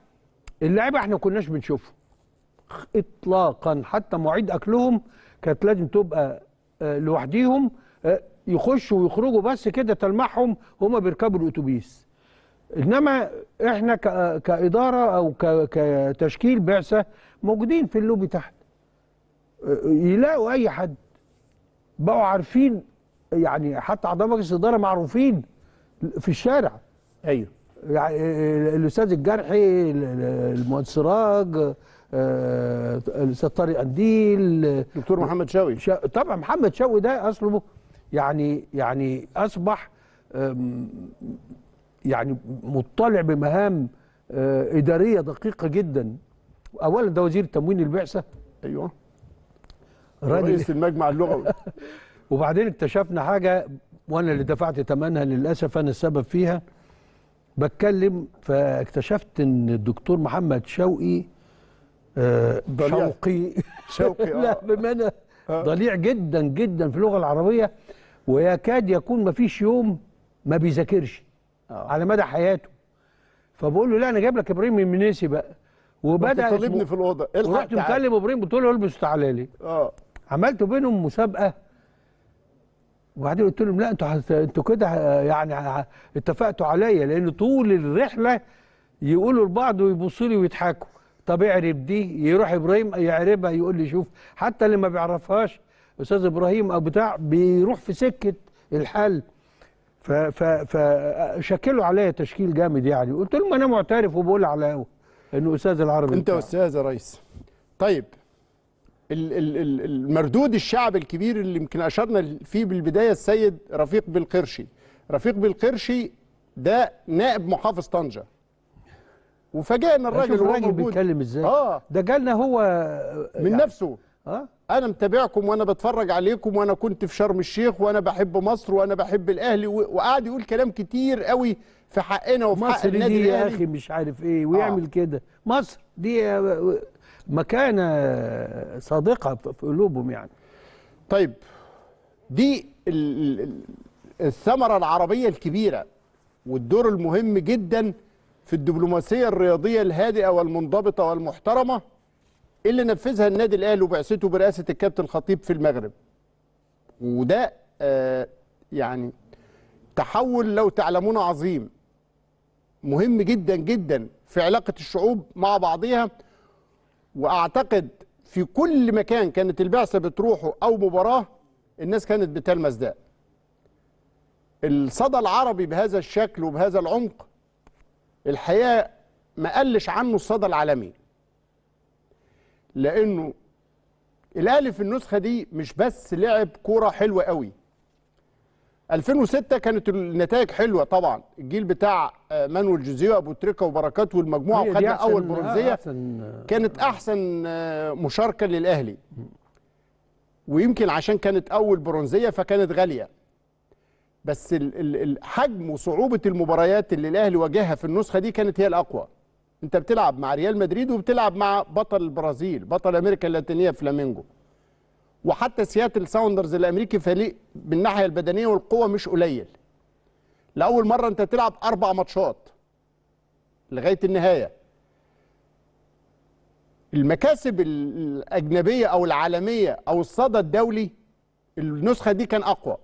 اللعيبه احنا ما كناش بنشوفهم اطلاقا حتى مواعيد اكلهم كانت لازم تبقى آه، لوحديهم آه، يخشوا ويخرجوا بس كده تلمحهم هما بيركبوا الاتوبيس انما احنا كاداره او كتشكيل بعثه موجودين في اللوبي تحت آه، يلاقوا اي حد بقوا عارفين يعني حتى اعضاء مجلس الاداره معروفين في الشارع ايوه يعني الاستاذ الجرحي المهندس سراج آه، الاستاذ طارق قنديل دكتور محمد شوقي طبعا محمد شوقي ده اصله يعني يعني اصبح يعني مطلع بمهام آه، اداريه دقيقه جدا اولا ده وزير تموين البعثه ايوه رئيس المجمع اللغوي [LAUGHS] وبعدين اكتشفنا حاجه وانا اللي دفعت ثمنها للاسف انا السبب فيها بتكلم فاكتشفت ان الدكتور محمد شوقي آه شوقي شوقي [LAUGHS] لا آه. بمعنى آه. ضليع جدا جدا في اللغه العربيه ويكاد يكون ما فيش يوم ما بيذاكرش آه. على مدى حياته فبقول له لا انا جايب لك ابراهيم المنيسي بقى وبدا طالبني في الاوضه الحق مكلم ابراهيم قلت له البس تعالى لي اه عملت بينهم مسابقه وبعدين قلت لهم لا انتوا حس... انتوا كده آه، يعني آه، اتفقتوا عليا لان طول الرحله يقولوا لبعض ويبصوا لي ويضحكوا طب اعرب دي يروح ابراهيم يعربها يقول لي شوف حتى اللي ما بيعرفهاش استاذ ابراهيم او بتاع بيروح في سكه الحل فشكلوا عليا تشكيل جامد يعني قلت لهم انا معترف وبقول على انه استاذ العربي انت استاذ يا ريس طيب المردود الشعب الكبير اللي يمكن اشرنا فيه بالبدايه السيد رفيق بالقرشي رفيق بالقرشي ده نائب محافظ طنجه وفاجئنا الراجل هو الراجل بيتكلم ازاي آه ده جالنا هو من يعني نفسه آه انا متابعكم وانا بتفرج عليكم وانا كنت في شرم الشيخ وانا بحب مصر وانا بحب الاهلي وقعد يقول كلام كتير قوي في حقنا وفي حق النادي الاهلي دي يا اخي مش عارف ايه ويعمل آه كده مصر دي مكانة آه، صادقة في قلوبهم يعني طيب دي الثمرة العربية الكبيرة والدور المهم جدا في الدبلوماسية الرياضية الهادئة والمنضبطة والمحترمة اللي نفذها النادي الأهلي وبعثته برئاسة الكابتن خطيب في المغرب وده آه يعني تحول لو تعلمون عظيم مهم جدا جدا في علاقة الشعوب مع بعضها واعتقد في كل مكان كانت البعثه بتروحه او مباراه الناس كانت بتلمس ده الصدى العربي بهذا الشكل وبهذا العمق الحقيقه ما قلش عنه الصدى العالمي لانه الاهلي في النسخه دي مش بس لعب كوره حلوه قوي 2006 كانت النتائج حلوه طبعا الجيل بتاع آه، مانويل جوزيه وابو تريكه وبركات والمجموعه وخدنا اول برونزيه آه، آه، كانت احسن مشاركه للاهلي ويمكن عشان كانت اول برونزيه فكانت غاليه بس الحجم وصعوبه المباريات اللي الاهلي واجهها في النسخه دي كانت هي الاقوى انت بتلعب مع ريال مدريد وبتلعب مع بطل البرازيل بطل امريكا اللاتينيه فلامينجو وحتى سياتل ساوندرز الامريكي فريق بالناحيه البدنيه والقوه مش قليل لاول مره انت تلعب اربع ماتشات لغايه النهايه المكاسب الاجنبيه او العالميه او الصدى الدولي النسخه دي كان اقوى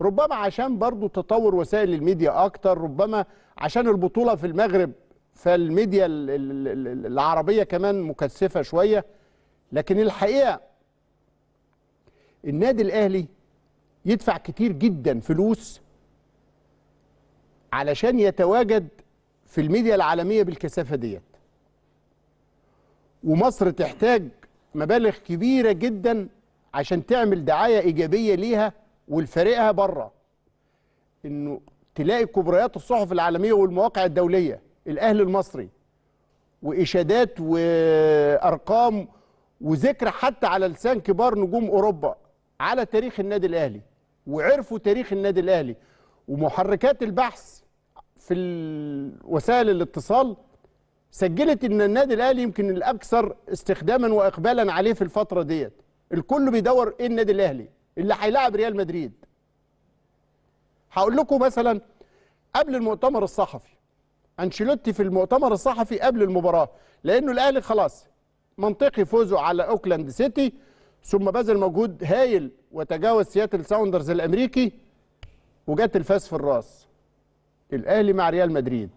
ربما عشان برضو تطور وسائل الميديا اكتر ربما عشان البطوله في المغرب فالميديا العربيه كمان مكثفه شويه لكن الحقيقه النادي الاهلي يدفع كتير جدا فلوس علشان يتواجد في الميديا العالميه بالكثافه ديت ومصر تحتاج مبالغ كبيره جدا عشان تعمل دعايه ايجابيه ليها ولفريقها بره انه تلاقي كبريات الصحف العالميه والمواقع الدوليه الاهلي المصري واشادات وارقام وذكر حتى على لسان كبار نجوم اوروبا على تاريخ النادي الاهلي وعرفوا تاريخ النادي الاهلي ومحركات البحث في وسائل الاتصال سجلت ان النادي الاهلي يمكن الاكثر استخداما واقبالا عليه في الفتره ديت الكل بيدور ايه النادي الاهلي اللي هيلاعب ريال مدريد هقول لكم مثلا قبل المؤتمر الصحفي انشيلوتي في المؤتمر الصحفي قبل المباراه لانه الاهلي خلاص منطقي فوزه على اوكلاند سيتي ثم بذل مجهود هايل وتجاوز سياتل ساوندرز الامريكي وجت الفاس في الراس الاهلي مع ريال مدريد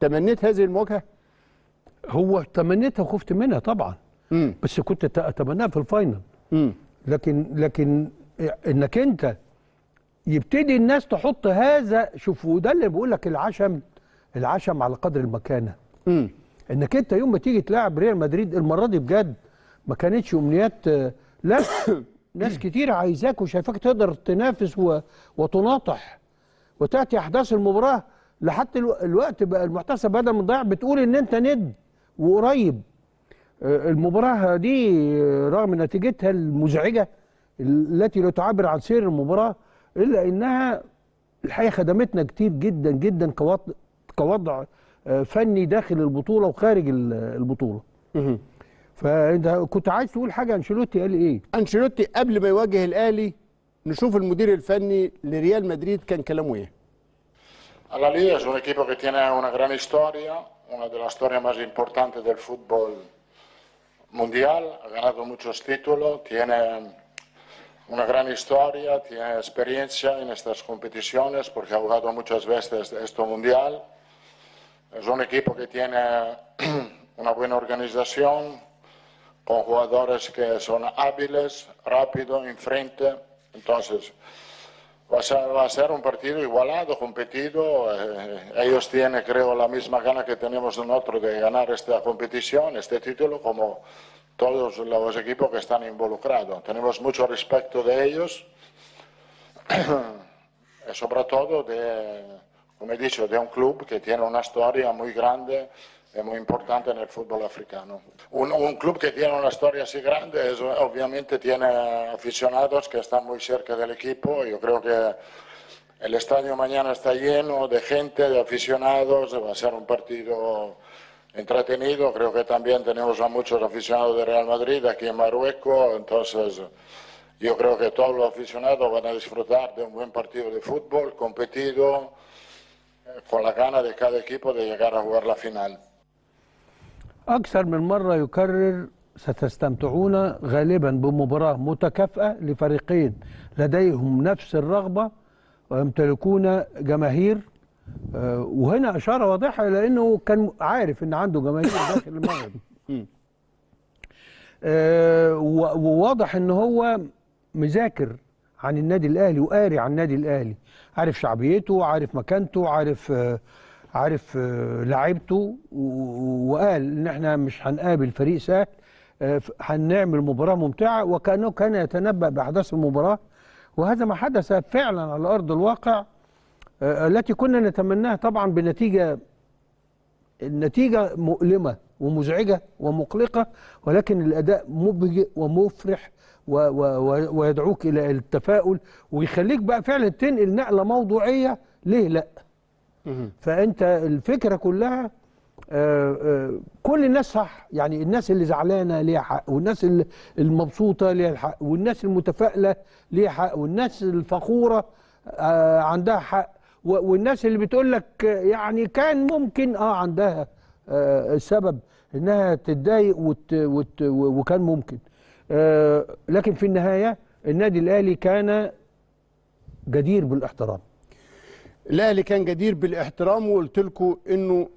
تمنيت هذه المواجهه هو تمنيتها وخفت منها طبعا مم. بس كنت اتمناها في الفاينل مم. لكن لكن انك انت يبتدي الناس تحط هذا شوف وده اللي بيقول لك العشم العشم على قدر المكانه مم. انك انت يوم ما تيجي تلاعب ريال مدريد المره دي بجد ما كانتش امنيات لا آه، [COUGHS] ناس كتير عايزاك وشايفاك تقدر تنافس و... وتناطح وتاتي احداث المباراه لحتى الوقت بقى المحتسب بدل ما تضيع بتقول ان انت ند وقريب آه، المباراه دي آه، رغم نتيجتها المزعجه التي لا تعبر عن سير المباراه الا انها الحقيقه خدمتنا كتير جدا جدا كوضع كوضع فني داخل البطوله وخارج البطوله فانت كنت عايز تقول حاجه انشيلوتي قال ايه؟ انشيلوتي قبل ما يواجه الاهلي نشوف المدير الفني لريال مدريد كان كلامه ايه؟ La Liga es un equipo que tiene una gran historia, una de las historias más importantes del fútbol mundial, ha ganado muchos títulos, tiene una gran historia, tiene experiencia en estas competiciones porque ha jugado muchas veces esto mundial. Es un equipo que tiene una buena organización, con jugadores que son hábiles, rápido, enfrente. Entonces, va a, ser, un partido igualado, competido. Eh, ellos tienen, creo, la misma gana que tenemos nosotros de ganar esta competición, este título, como todos los equipos que están involucrados. Tenemos mucho respeto de ellos, y [CLEARS THROAT] sobre todo de, como he dicho, de un club que tiene una historia muy grande es muy importante en el fútbol africano. Un, club que tiene una historia así grande, obviamente tiene aficionados que están muy cerca del equipo. Yo creo que el estadio mañana está lleno de gente, de aficionados, va a ser un partido entretenido. Creo que también tenemos a muchos aficionados de Real Madrid aquí en Marruecos, entonces yo creo que todos los aficionados van a disfrutar de un buen partido de fútbol, competido, eh, con la gana de cada equipo de llegar a jugar la final. أكثر من مرة يكرر ستستمتعون غالبا بمباراة متكافئة لفريقين لديهم نفس الرغبة ويمتلكون جماهير آه، وهنا إشارة واضحة لأنه كان عارف أن عنده جماهير داخل المغرب آه، وواضح أن هو مذاكر عن النادي الأهلي وقاري عن النادي الأهلي عارف شعبيته عارف مكانته عارف آه، عارف آه، لعيبته وقال ان احنا مش هنقابل فريق سهل آه، هنعمل مباراه ممتعه وكانه كان يتنبا باحداث المباراه وهذا ما حدث فعلا على ارض الواقع آه، التي كنا نتمناها طبعا بنتيجه النتيجه مؤلمه ومزعجه ومقلقه ولكن الاداء مبهج ومفرح و و و ويدعوك الى التفاؤل ويخليك بقى فعلا تنقل نقله موضوعيه ليه لا فانت الفكره كلها آه، آه، كل الناس صح يعني الناس اللي زعلانه ليها حق والناس المبسوطه ليها حق والناس المتفائله ليها حق والناس الفخوره آه، عندها حق والناس اللي بتقول لك يعني كان ممكن اه عندها سبب انها تتضايق وت وت وكان ممكن لكن في النهايه النادي الاهلي كان جدير بالاحترام الاهلي كان جدير بالاحترام وقلت لكم انه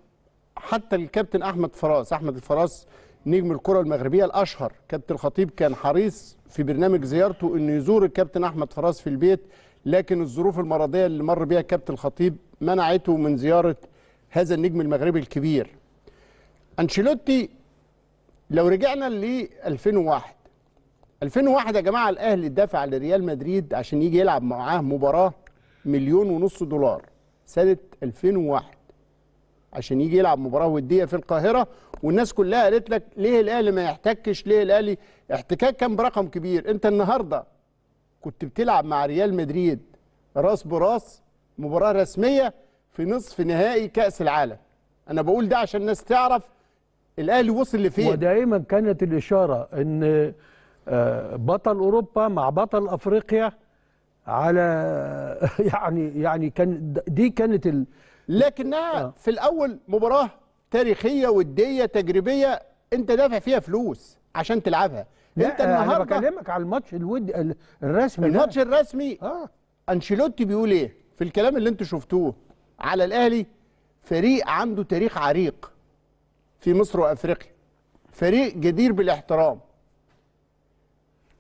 حتى الكابتن احمد فراس احمد الفراس نجم الكره المغربيه الاشهر كابتن الخطيب كان حريص في برنامج زيارته انه يزور الكابتن احمد فراس في البيت لكن الظروف المرضيه اللي مر بها الكابتن الخطيب منعته من زياره هذا النجم المغربي الكبير انشيلوتي لو رجعنا ل 2001 2001 يا جماعه الاهلي دافع لريال مدريد عشان يجي يلعب معاه مباراه مليون ونص دولار سنه 2001 عشان يجي يلعب مباراه وديه في القاهره والناس كلها قالت لك ليه الاهلي ما يحتكش ليه الاهلي احتكاك كان برقم كبير انت النهارده كنت بتلعب مع ريال مدريد راس براس مباراه رسميه في نصف نهائي كاس العالم انا بقول ده عشان الناس تعرف الاهلي وصل لفين ودائما كانت الاشاره ان آه، بطل اوروبا مع بطل افريقيا على [LAUGHS] يعني يعني كان دي كانت ال... لكنها آه. في الاول مباراه تاريخيه وديه تجريبيه انت دافع فيها فلوس عشان تلعبها لا انت النهارده انا بكلمك على الماتش الود الرسمي الماتش ده. الرسمي اه انشيلوتي بيقول ايه في الكلام اللي انتم شفتوه على الاهلي فريق عنده تاريخ عريق في مصر وافريقيا فريق جدير بالاحترام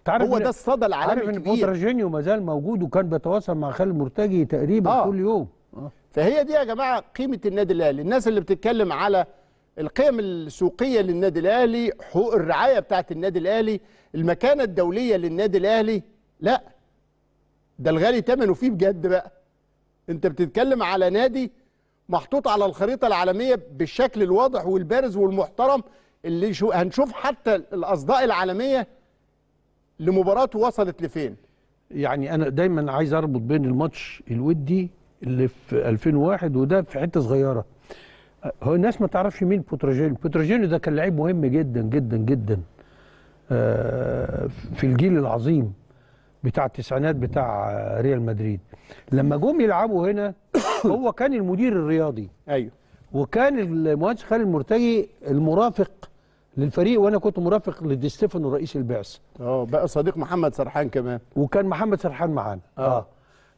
هو ده الصدى العالمي عارف ان بوتراجينيو ما زال موجود وكان بيتواصل مع خالد مرتجي تقريبا آه. كل يوم آه. فهي دي يا جماعه قيمه النادي الاهلي الناس اللي بتتكلم على القيم السوقيه للنادي الاهلي حقوق الرعايه بتاعه النادي الاهلي المكانه الدوليه للنادي الاهلي لا ده الغالي ثمنه فيه بجد بقى انت بتتكلم على نادي محطوط على الخريطه العالميه بالشكل الواضح والبارز والمحترم اللي هنشوف حتى الاصداء العالميه لمباراته وصلت لفين؟ يعني انا دايما عايز اربط بين الماتش الودي اللي في 2001 وده في حته صغيره آه، هو الناس ما تعرفش مين بوتراجينيو بوتراجينيو ده كان لعيب مهم جدا جدا جدا آه، في الجيل العظيم بتاع التسعينات بتاع ريال مدريد لما جم يلعبوا هنا [COUGHS] هو كان المدير الرياضي ايوه وكان المهندس خالد المرتجي المرافق للفريق وانا كنت مرافق لدي ستيفانو رئيس البعثه اه بقى صديق محمد سرحان كمان وكان محمد سرحان معانا اه, آه.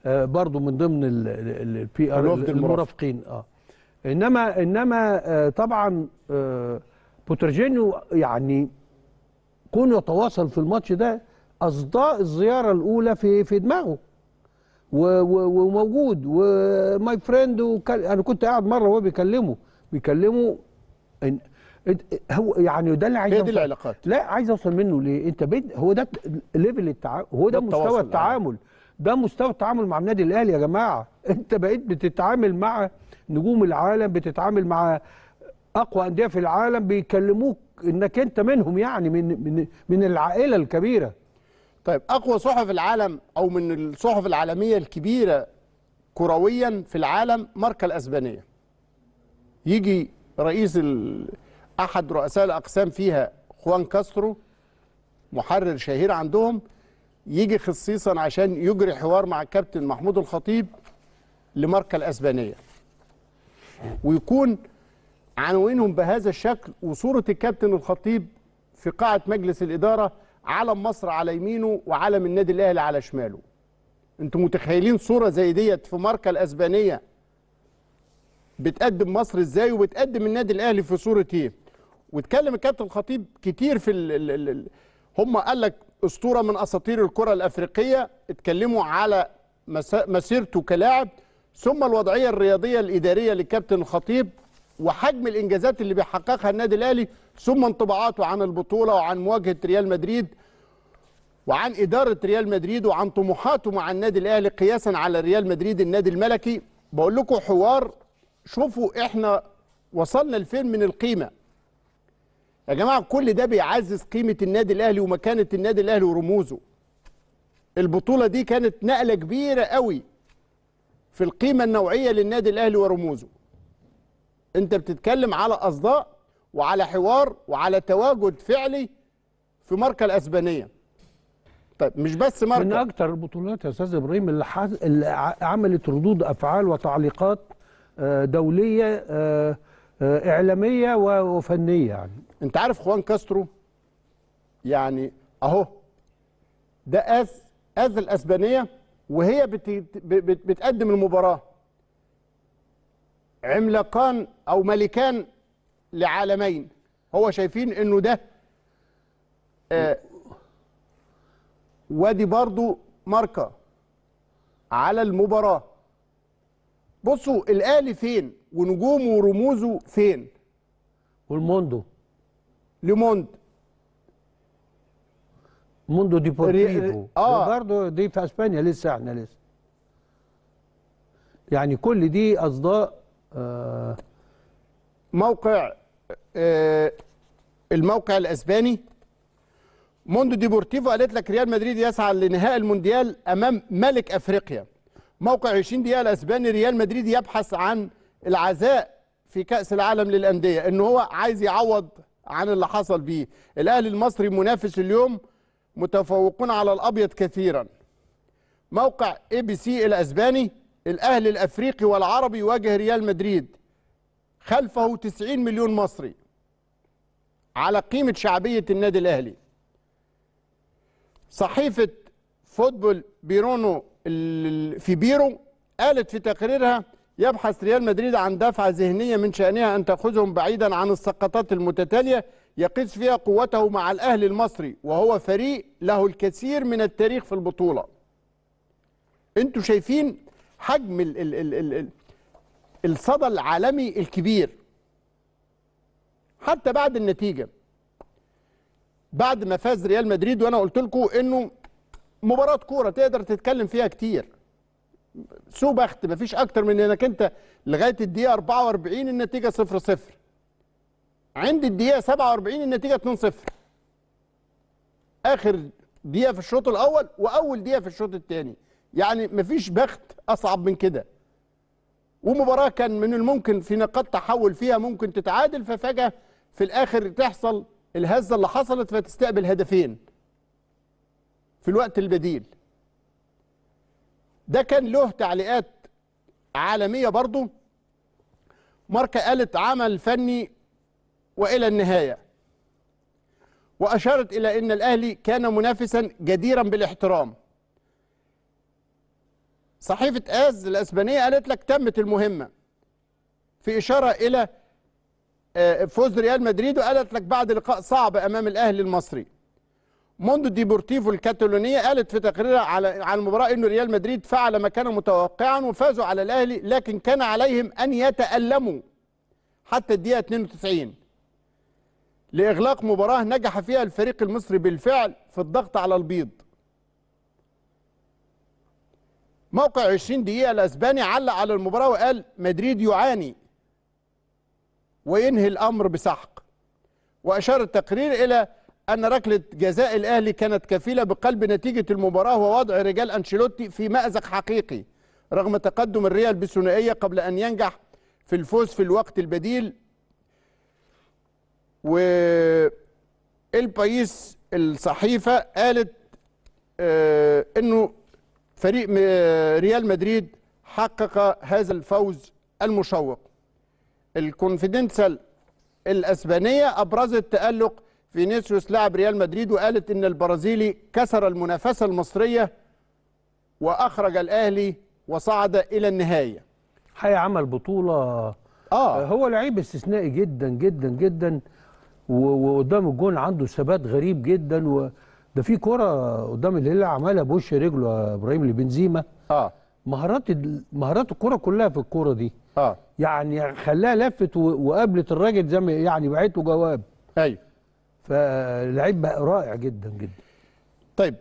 آه، برضه من ضمن البي ار المرافقين اه انما انما آه طبعا آه بوترجينيو يعني كونه يتواصل في الماتش ده اصداء الزياره الاولى في في دماغه وموجود وماي فريند انا كنت قاعد مره وهو بيكلمه بيكلمه ان هو يعني ده اللي عايز هي دي العلاقات لا عايز اوصل منه ليه انت بيد هو ده ليفل التعامل هو ده, مستوى التعامل يعني. ده مستوى التعامل مع النادي الاهلي يا جماعه [LAUGHS] انت بقيت بتتعامل مع نجوم العالم بتتعامل مع اقوى انديه في العالم بيكلموك انك انت منهم يعني من من من العائله الكبيره طيب اقوى صحف العالم او من الصحف العالميه الكبيره كرويا في العالم ماركا الاسبانيه يجي رئيس ال احد رؤساء الاقسام فيها خوان كاسترو محرر شهير عندهم يجي خصيصا عشان يجري حوار مع الكابتن محمود الخطيب لماركة الاسبانيه ويكون عناوينهم بهذا الشكل وصوره الكابتن الخطيب في قاعه مجلس الاداره علم مصر على يمينه وعلم النادي الاهلي على شماله انتم متخيلين صوره زي ديت في ماركة الاسبانيه بتقدم مصر ازاي وبتقدم النادي الاهلي في صوره ايه واتكلم الكابتن الخطيب كتير في هم قال لك اسطوره من اساطير الكره الافريقيه اتكلموا على مسيرته كلاعب ثم الوضعيه الرياضيه الاداريه للكابتن الخطيب وحجم الانجازات اللي بيحققها النادي الاهلي ثم انطباعاته عن البطوله وعن مواجهه ريال مدريد وعن اداره ريال مدريد وعن طموحاته مع النادي الاهلي قياسا على ريال مدريد النادي الملكي بقول لكم حوار شوفوا احنا وصلنا لفين من القيمه يا جماعه كل ده بيعزز قيمه النادي الاهلي ومكانه النادي الاهلي ورموزه البطوله دي كانت نقله كبيره قوي في القيمه النوعيه للنادي الاهلي ورموزه انت بتتكلم على اصداء وعلى حوار وعلى تواجد فعلي في ماركا الاسبانيه طيب مش بس ماركا من اكتر البطولات يا استاذ ابراهيم اللي, حز... اللي عملت ردود افعال وتعليقات آه، دوليه آه، آه، إعلامية وفنية يعني أنت عارف خوان كاسترو يعني أهو ده أز أز الأسبانية وهي بت بت بتقدم المباراة عملاقان أو ملكان لعالمين هو شايفين إنه ده آه ودي برضو ماركة على المباراة بصوا الاهلي فين ونجومه ورموزه فين والموندو لموند موندو ديبورتيفو اه برضه دي في اسبانيا لسه احنا لسه يعني كل دي اصداء آه موقع آه الموقع الاسباني موندو ديبورتيفو قالت لك ريال مدريد يسعى لنهائي المونديال امام ملك افريقيا موقع 20 دقيقه الاسباني ريال مدريد يبحث عن العزاء في كاس العالم للانديه ان هو عايز يعوض عن اللي حصل بيه الاهلي المصري منافس اليوم متفوقون على الابيض كثيرا موقع اي بي سي الاسباني الاهلي الافريقي والعربي يواجه ريال مدريد خلفه 90 مليون مصري على قيمه شعبيه النادي الاهلي صحيفه فوتبول بيرونو في بيرو قالت في تقريرها يبحث ريال مدريد عن دفعه ذهنية من شأنها أن تأخذهم بعيدا عن السقطات المتتالية يقيس فيها قوته مع الأهلي المصري وهو فريق له الكثير من التاريخ في البطولة أنتوا شايفين حجم الـ الـ الـ الـ الـ الصدى العالمي الكبير حتى بعد النتيجة بعد ما فاز ريال مدريد وأنا قلت لكم أنه مباراه كوره تقدر تتكلم فيها كتير سو بخت مفيش اكتر من انك انت لغايه الدقيقه 44 النتيجه 0 0 عند الدقيقه 47 النتيجه 2 0 اخر دقيقه في الشوط الاول واول دقيقه في الشوط الثاني يعني مفيش بخت اصعب من كده ومباراه كان من الممكن في نقاط تحول فيها ممكن تتعادل ففجاه في الاخر تحصل الهزه اللي حصلت فتستقبل هدفين في الوقت البديل ده كان له تعليقات عالمية برضو ماركا قالت عمل فني وإلى النهاية وأشارت إلى أن الأهلي كان منافسا جديرا بالاحترام صحيفة آز الأسبانية قالت لك تمت المهمة في إشارة إلى آه، فوز ريال مدريد وقالت لك بعد لقاء صعب أمام الأهلي المصري موندو ديبورتيفو الكاتالونية قالت في تقريرها على على المباراة أن ريال مدريد فعل ما كان متوقعا وفازوا على الأهلي لكن كان عليهم أن يتألموا حتى الدقيقة 92 لإغلاق مباراة نجح فيها الفريق المصري بالفعل في الضغط على البيض موقع 20 دقيقة الأسباني علق على المباراة وقال مدريد يعاني وينهي الأمر بسحق وأشار التقرير إلى أن ركلة جزاء الأهلي كانت كفيلة بقلب نتيجة المباراة ووضع رجال أنشيلوتي في مأزق حقيقي رغم تقدم الريال بالثنائية قبل أن ينجح في الفوز في الوقت البديل و البايس الصحيفة قالت آه، أنه فريق آه، ريال مدريد حقق هذا الفوز المشوق الكونفيدنسال الأسبانية أبرزت تألق فينيسيوس لاعب ريال مدريد وقالت ان البرازيلي كسر المنافسه المصريه واخرج الاهلي وصعد الى النهايه حقيقه عمل بطوله اه هو لعيب استثنائي جدا جدا جدا وقدام الجون عنده ثبات غريب جدا و ده في كرة قدام الهلال عملها بوش رجله يا ابراهيم لبنزيما اه مهارات مهارات الكرة كلها في الكرة دي اه يعني خلاها لفت وقابلت الراجل زي ما يعني بعت له جواب ايوه فلعيب رائع جدا جدا طيب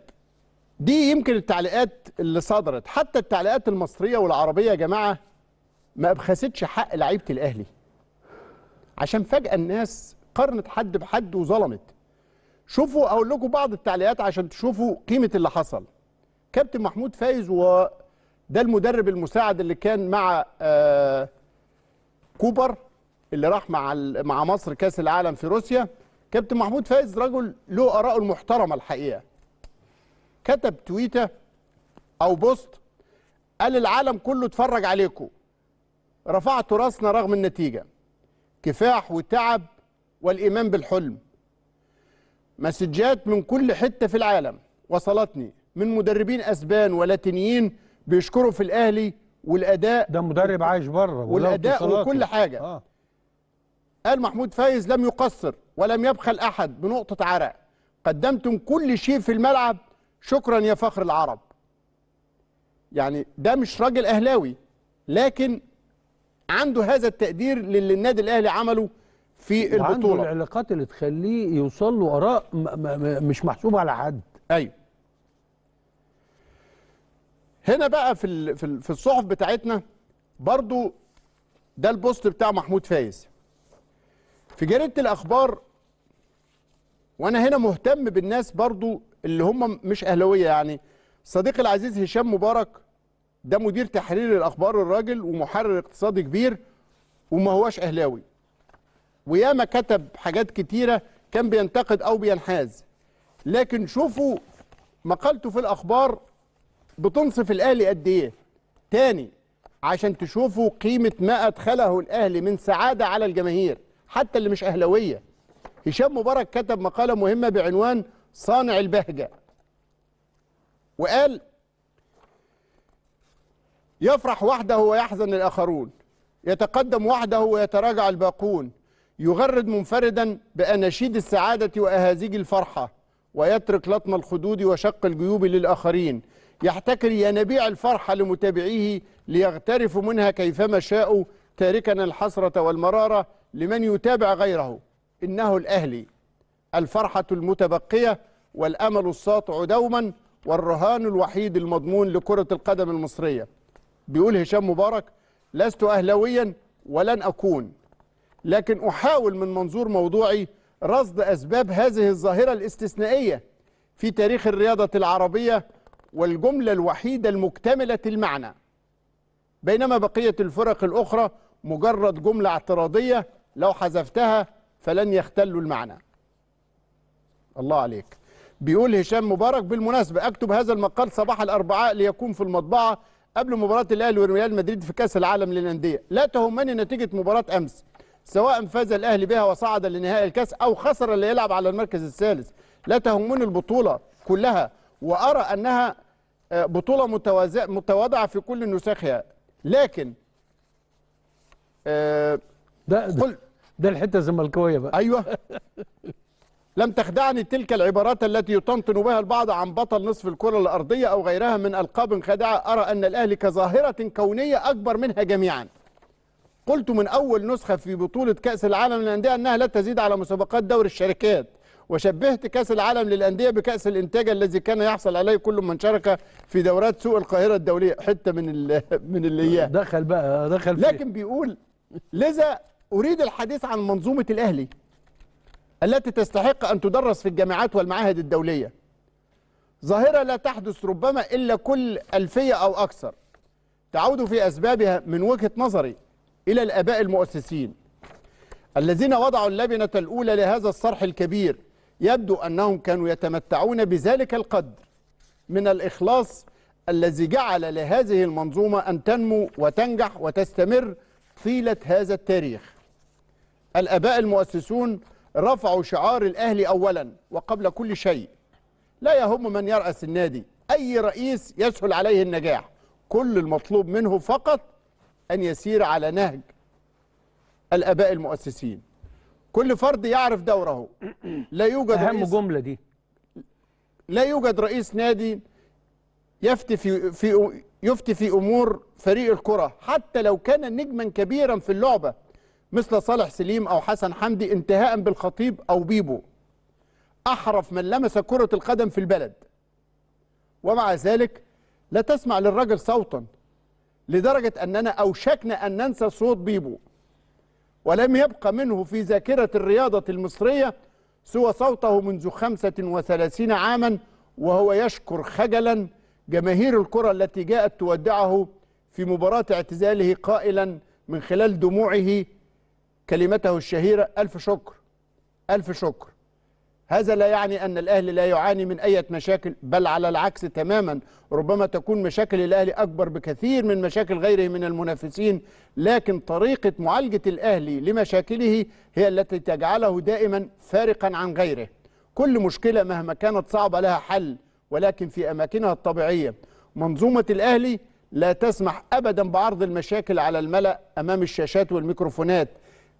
دي يمكن التعليقات اللي صدرت حتى التعليقات المصريه والعربيه يا جماعه ما ابخستش حق لعيبه الاهلي عشان فجاه الناس قارنت حد بحد وظلمت شوفوا اقول لكم بعض التعليقات عشان تشوفوا قيمه اللي حصل كابتن محمود فايز وده المدرب المساعد اللي كان مع آه، كوبر اللي راح مع مع مصر كاس العالم في روسيا كابتن محمود فايز رجل له آراءه المحترمة الحقيقة كتب تويتة أو بوست قال العالم كله اتفرج عليكم رفعتوا راسنا رغم النتيجة كفاح وتعب والإيمان بالحلم مسجات من كل حتة في العالم وصلتني من مدربين أسبان ولاتينيين بيشكروا في الأهلي والأداء ده مدرب عايش بره والأداء وكل حاجة آه. قال محمود فايز لم يقصر ولم يبخل أحد بنقطة عرق قدمتم كل شيء في الملعب شكرا يا فخر العرب يعني ده مش راجل أهلاوي لكن عنده هذا التقدير للي النادي الأهلي عمله في البطولة عنده العلاقات اللي تخليه يوصل له آراء مش محسوبة على حد أيوه هنا بقى في في الصحف بتاعتنا برضو ده البوست بتاع محمود فايز في جريده الاخبار وانا هنا مهتم بالناس برضو اللي هم مش اهلاويه يعني صديقي العزيز هشام مبارك ده مدير تحرير الاخبار الراجل ومحرر اقتصادي كبير وما هواش اهلاوي وياما كتب حاجات كتيره كان بينتقد او بينحاز لكن شوفوا مقالته في الاخبار بتنصف الاهلي قد ايه تاني عشان تشوفوا قيمه ما ادخله الاهلي من سعاده على الجماهير حتى اللي مش اهلاويه هشام مبارك كتب مقاله مهمه بعنوان صانع البهجه وقال يفرح وحده ويحزن الاخرون يتقدم وحده ويتراجع الباقون يغرد منفردا باناشيد السعاده واهازيج الفرحه ويترك لطم الخدود وشق الجيوب للاخرين يحتكر ينابيع الفرحه لمتابعيه ليغترفوا منها كيفما شاءوا تاركا الحسره والمراره لمن يتابع غيره إنه الأهلي الفرحة المتبقية والأمل الساطع دوما والرهان الوحيد المضمون لكرة القدم المصرية بيقول هشام مبارك لست أهلويا ولن أكون لكن أحاول من منظور موضوعي رصد أسباب هذه الظاهرة الاستثنائية في تاريخ الرياضة العربية والجملة الوحيدة المكتملة المعنى بينما بقية الفرق الأخرى مجرد جملة اعتراضية لو حذفتها فلن يختلوا المعنى الله عليك بيقول هشام مبارك بالمناسبة أكتب هذا المقال صباح الأربعاء ليكون في المطبعة قبل مباراة الأهلي وريال مدريد في كأس العالم للأندية لا تهمني نتيجة مباراة أمس سواء فاز الأهلي بها وصعد لنهائي الكأس أو خسر اللي يلعب على المركز الثالث لا تهمني البطولة كلها وأرى أنها آه، بطولة متواضعة في كل نسخها لكن آه ده, ده, ده الحته الزملكاويه بقى ايوه لم تخدعني تلك العبارات التي يطنطن بها البعض عن بطل نصف الكرة الأرضية أو غيرها من ألقاب خادعة أرى أن الأهلي كظاهرة كونية أكبر منها جميعا قلت من أول نسخة في بطولة كأس العالم للأندية أنها لا تزيد على مسابقات دوري الشركات وشبهت كأس العالم للأندية بكأس الإنتاج الذي كان يحصل عليه كل من شارك في دورات سوق القاهرة الدولية حتة من [LAUGHS] من اللي هي دخل بقى دخل فيه. لكن بيقول لذا أريد الحديث عن منظومة الأهلي التي تستحق أن تدرس في الجامعات والمعاهد الدولية ظاهرة لا تحدث ربما إلا كل ألفية أو أكثر تعود في أسبابها من وجهة نظري إلى الآباء المؤسسين الذين وضعوا اللبنة الأولى لهذا الصرح الكبير يبدو أنهم كانوا يتمتعون بذلك القدر من الإخلاص الذي جعل لهذه المنظومة أن تنمو وتنجح وتستمر طيلة هذا التاريخ الآباء المؤسسون رفعوا شعار الأهلي أولا وقبل كل شيء لا يهم من يرأس النادي أي رئيس يسهل عليه النجاح كل المطلوب منه فقط أن يسير على نهج الآباء المؤسسين كل فرد يعرف دوره لا يوجد أهم رئيس جملة دي لا يوجد رئيس نادي يفتي في, في يفتي في أمور فريق الكرة حتى لو كان نجما كبيرا في اللعبة مثل صالح سليم أو حسن حمدي انتهاء بالخطيب أو بيبو أحرف من لمس كرة القدم في البلد ومع ذلك لا تسمع للرجل صوتا لدرجة أننا أوشكنا أن ننسى صوت بيبو ولم يبقى منه في ذاكرة الرياضة المصرية سوى صوته منذ 35 عاما وهو يشكر خجلا جماهير الكرة التي جاءت تودعه في مباراة اعتزاله قائلا من خلال دموعه كلمته الشهيرة ألف شكر ألف شكر هذا لا يعني أن الأهلي لا يعاني من أي مشاكل بل على العكس تماما ربما تكون مشاكل الأهلي أكبر بكثير من مشاكل غيره من المنافسين لكن طريقة معالجة الأهلي لمشاكله هي التي تجعله دائما فارقا عن غيره كل مشكلة مهما كانت صعبة لها حل ولكن في أماكنها الطبيعية منظومة الأهلي لا تسمح أبدا بعرض المشاكل على الملأ أمام الشاشات والميكروفونات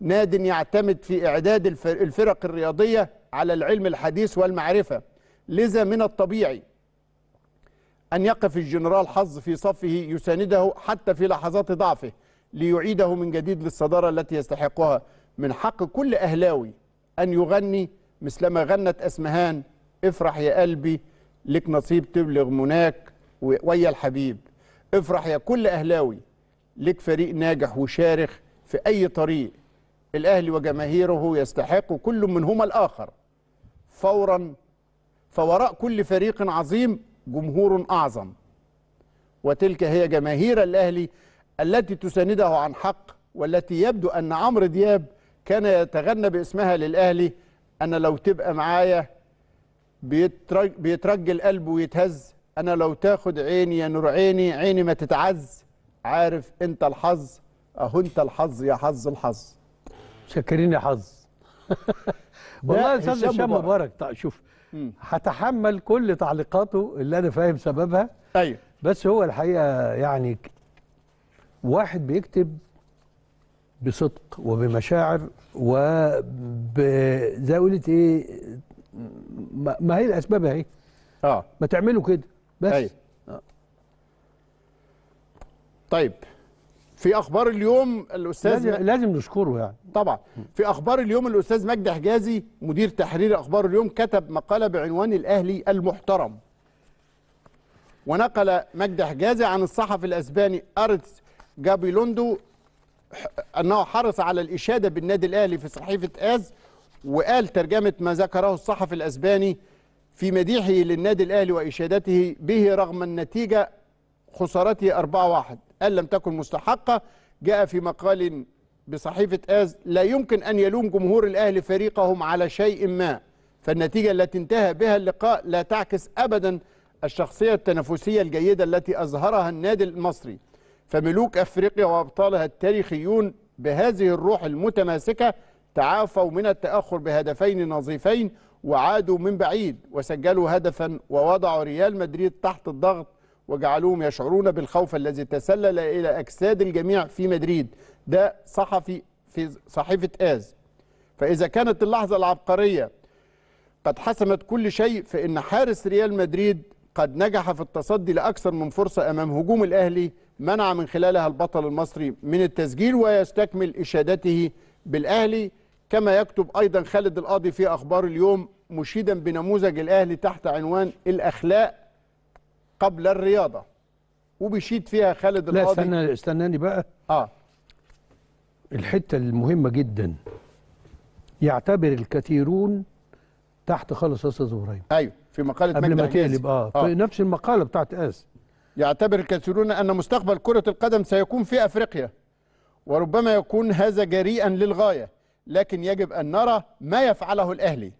ناد يعتمد في إعداد الفرق الرياضية على العلم الحديث والمعرفة لذا من الطبيعي أن يقف الجنرال حظ في صفه يسانده حتى في لحظات ضعفه ليعيده من جديد للصدارة التي يستحقها من حق كل أهلاوي أن يغني مثلما غنت أسمهان افرح يا قلبي لك نصيب تبلغ مناك ويا الحبيب افرح يا كل أهلاوي لك فريق ناجح وشارخ في أي طريق الأهلي وجماهيره يستحق كل منهما الآخر فورا فوراء كل فريق عظيم جمهور أعظم وتلك هي جماهير الأهلي التي تسانده عن حق والتي يبدو أن عمرو دياب كان يتغنى باسمها للأهلي أنا لو تبقى معايا بيترج, بيترجل قلبه ويتهز أنا لو تاخد عيني يا نور عيني عيني ما تتعز عارف أنت الحظ أهو أنت الحظ يا حظ الحظ شكرين يا حظ [LAUGHS] والله استاذ هشام مبارك طيب، شوف هتحمل كل تعليقاته اللي انا فاهم سببها ايوه بس هو الحقيقه يعني واحد بيكتب بصدق وبمشاعر و زي قلت ايه ما هي الاسباب اهي اه ما تعملوا كده بس أيوه. آه. طيب في اخبار اليوم الاستاذ لازم, م... لازم نشكره يعني طبعا في اخبار اليوم الاستاذ مجدي حجازي مدير تحرير اخبار اليوم كتب مقاله بعنوان الاهلي المحترم ونقل مجدي حجازي عن الصحفي الاسباني ارتس جابيلوندو انه حرص على الاشاده بالنادي الاهلي في صحيفه از وقال ترجمه ما ذكره الصحفي الاسباني في مديحه للنادي الاهلي واشادته به رغم النتيجه خسارته 4-1 قال لم تكن مستحقة جاء في مقال بصحيفة آز لا يمكن أن يلوم جمهور الأهلي فريقهم على شيء ما فالنتيجة التي انتهى بها اللقاء لا تعكس أبدا الشخصية التنافسية الجيدة التي أظهرها النادي المصري فملوك أفريقيا وأبطالها التاريخيون بهذه الروح المتماسكة تعافوا من التأخر بهدفين نظيفين وعادوا من بعيد وسجلوا هدفا ووضعوا ريال مدريد تحت الضغط وجعلوهم يشعرون بالخوف الذي تسلل إلى أجساد الجميع في مدريد ده صحفي في صحيفة آز فإذا كانت اللحظة العبقرية قد حسمت كل شيء فإن حارس ريال مدريد قد نجح في التصدي لأكثر من فرصة أمام هجوم الأهلي منع من خلالها البطل المصري من التسجيل ويستكمل إشادته بالأهلي كما يكتب أيضا خالد القاضي في أخبار اليوم مشيدا بنموذج الأهلي تحت عنوان الأخلاق قبل الرياضه وبيشيد فيها خالد القاضي لا استنى استناني بقى اه الحته المهمه جدا يعتبر الكثيرون تحت خالص استاذ ابراهيم ايوه في مقاله قبل ما تقلب آه. اه في نفس المقاله بتاعت اس يعتبر الكثيرون ان مستقبل كره القدم سيكون في افريقيا وربما يكون هذا جريئا للغايه لكن يجب ان نرى ما يفعله الاهلي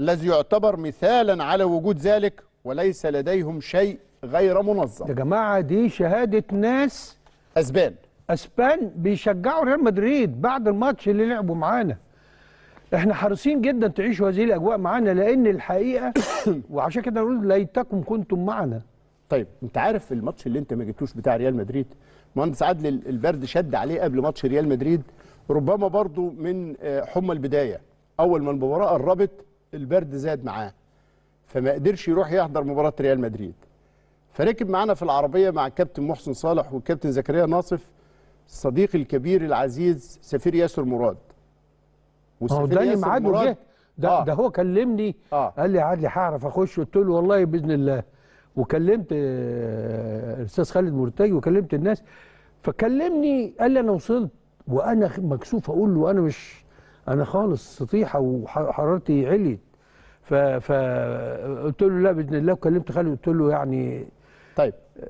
الذي يعتبر مثالا على وجود ذلك وليس لديهم شيء غير منظم يا جماعه دي شهاده ناس اسبان اسبان بيشجعوا ريال مدريد بعد الماتش اللي لعبوا معانا احنا حريصين جدا تعيشوا هذه الاجواء معانا لان الحقيقه [COUGHS] وعشان كده نقول ليتكم كنتم معنا طيب انت عارف الماتش اللي انت ما جبتوش بتاع ريال مدريد مهندس عادل البرد شد عليه قبل ماتش ريال مدريد ربما برضو من آه، حمى البدايه اول ما المباراه قربت البرد زاد معاه فما قدرش يروح يحضر مباراه ريال مدريد فركب معانا في العربيه مع الكابتن محسن صالح والكابتن زكريا ناصف صديقي الكبير العزيز سفير ياسر مراد هو ده اللي معاد وجه ده آه. ده هو كلمني آه. قال لي عادلي هعرف اخش قلت له والله باذن الله وكلمت آه، الاستاذ خالد مرتجي وكلمت الناس فكلمني قال لي انا وصلت وانا مكسوف اقول له انا مش انا خالص سطيحه وحرارتي عليت فقلت له لا باذن الله وكلمت خالد قلت له يعني طيب آه،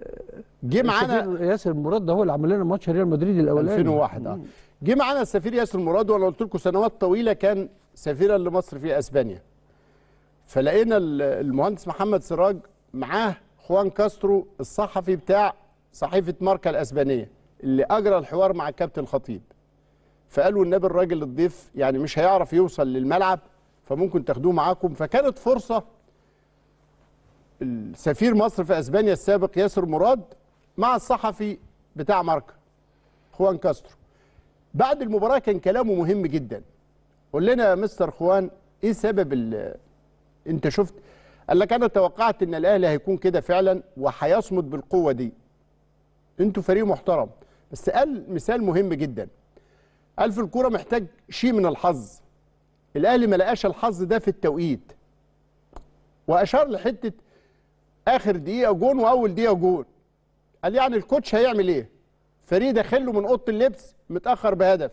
جه معانا ياسر مراد ده هو اللي عمل لنا ماتش ريال مدريد الاولاني 2001 اه جه معانا السفير ياسر مراد وانا قلت لكم سنوات طويله كان سفيرا لمصر في اسبانيا فلقينا المهندس محمد سراج معاه خوان كاسترو الصحفي بتاع صحيفه ماركا الاسبانيه اللي اجرى الحوار مع الكابتن الخطيب فقالوا النبي الراجل الضيف يعني مش هيعرف يوصل للملعب فممكن تاخدوه معاكم فكانت فرصه السفير مصر في اسبانيا السابق ياسر مراد مع الصحفي بتاع ماركا خوان كاسترو بعد المباراه كان كلامه مهم جدا قول لنا يا مستر خوان ايه سبب انت شفت قال لك انا توقعت ان الاهلي هيكون كده فعلا وهيصمد بالقوه دي انتوا فريق محترم بس قال مثال مهم جدا قال في الكوره محتاج شيء من الحظ الاهلي ما لقاش الحظ ده في التوقيت واشار لحته اخر دقيقه جون واول دقيقه جون قال يعني الكوتش هيعمل ايه فريق داخله من اوضه اللبس متاخر بهدف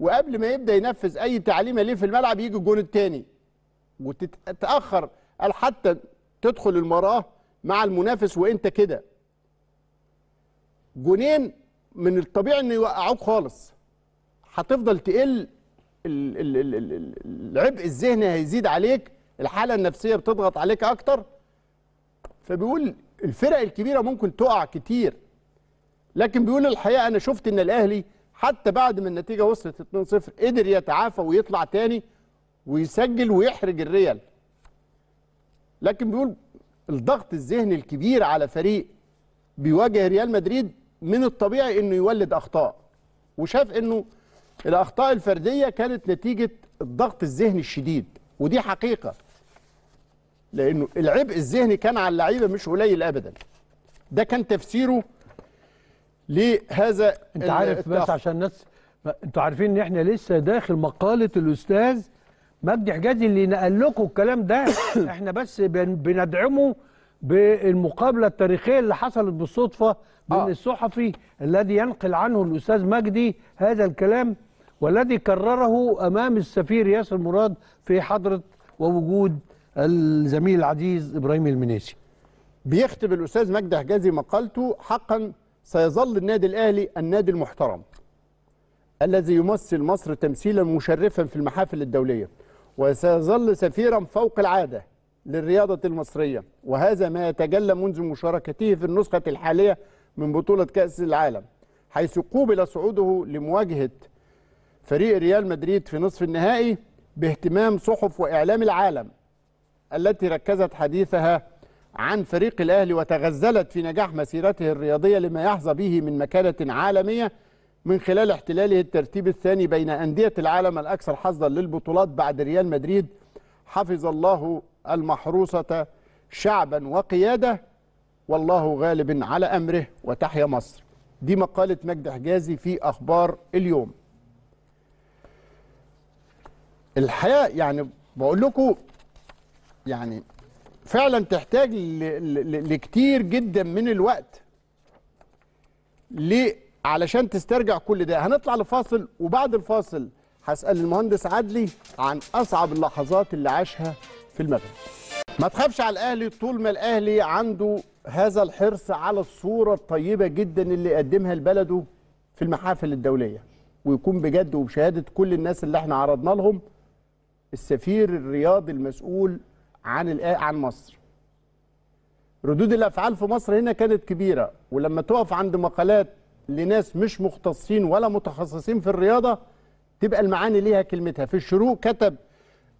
وقبل ما يبدا ينفذ اي تعليمه ليه في الملعب يجي الجون الثاني وتتاخر قال حتى تدخل المراه مع المنافس وانت كده جونين من الطبيعي انه يوقعوك خالص هتفضل تقل العبء الذهني هيزيد عليك الحاله النفسيه بتضغط عليك اكتر فبيقول الفرق الكبيره ممكن تقع كتير لكن بيقول الحقيقه انا شفت ان الاهلي حتى بعد ما النتيجه وصلت 2-0 قدر يتعافى ويطلع تاني ويسجل ويحرج الريال لكن بيقول الضغط الذهني الكبير على فريق بيواجه ريال مدريد من الطبيعي انه يولد اخطاء وشاف انه الاخطاء الفرديه كانت نتيجه الضغط الذهني الشديد ودي حقيقه لانه العبء الذهني كان على اللعيبه مش قليل ابدا ده كان تفسيره لهذا انت عارف بس عشان الناس انتوا عارفين ان احنا لسه داخل مقاله الاستاذ مجدي حجازي اللي نقل لكم الكلام ده [COUGHS] احنا بس بندعمه بالمقابله التاريخيه اللي حصلت بالصدفه بين آه. الصحفي الذي ينقل عنه الاستاذ مجدي هذا الكلام والذي كرره أمام السفير ياسر مراد في حضرة ووجود الزميل العزيز إبراهيم المنيسي بيختم الأستاذ مجدي حجازي مقالته حقا سيظل النادي الأهلي النادي المحترم الذي يمثل مصر تمثيلا مشرفا في المحافل الدولية وسيظل سفيرا فوق العادة للرياضة المصرية وهذا ما يتجلى منذ مشاركته في النسخة الحالية من بطولة كأس العالم حيث قوبل صعوده لمواجهة فريق ريال مدريد في نصف النهائي باهتمام صحف وإعلام العالم التي ركزت حديثها عن فريق الأهلي وتغزلت في نجاح مسيرته الرياضية لما يحظى به من مكانة عالمية من خلال احتلاله الترتيب الثاني بين أندية العالم الأكثر حظا للبطولات بعد ريال مدريد حفظ الله المحروسة شعبا وقيادة والله غالب على أمره وتحيا مصر دي مقالة مجد حجازي في أخبار اليوم الحقيقه يعني بقول لكم يعني فعلا تحتاج لكتير جدا من الوقت ليه علشان تسترجع كل ده هنطلع لفاصل وبعد الفاصل هسأل المهندس عدلي عن أصعب اللحظات اللي عاشها في المغرب ما تخافش على الأهلي طول ما الأهلي عنده هذا الحرص على الصورة الطيبة جدا اللي يقدمها لبلده في المحافل الدولية ويكون بجد وبشهادة كل الناس اللي احنا عرضنا لهم السفير الرياضي المسؤول عن عن مصر ردود الافعال في مصر هنا كانت كبيره ولما تقف عند مقالات لناس مش مختصين ولا متخصصين في الرياضه تبقى المعاني ليها كلمتها في الشروق كتب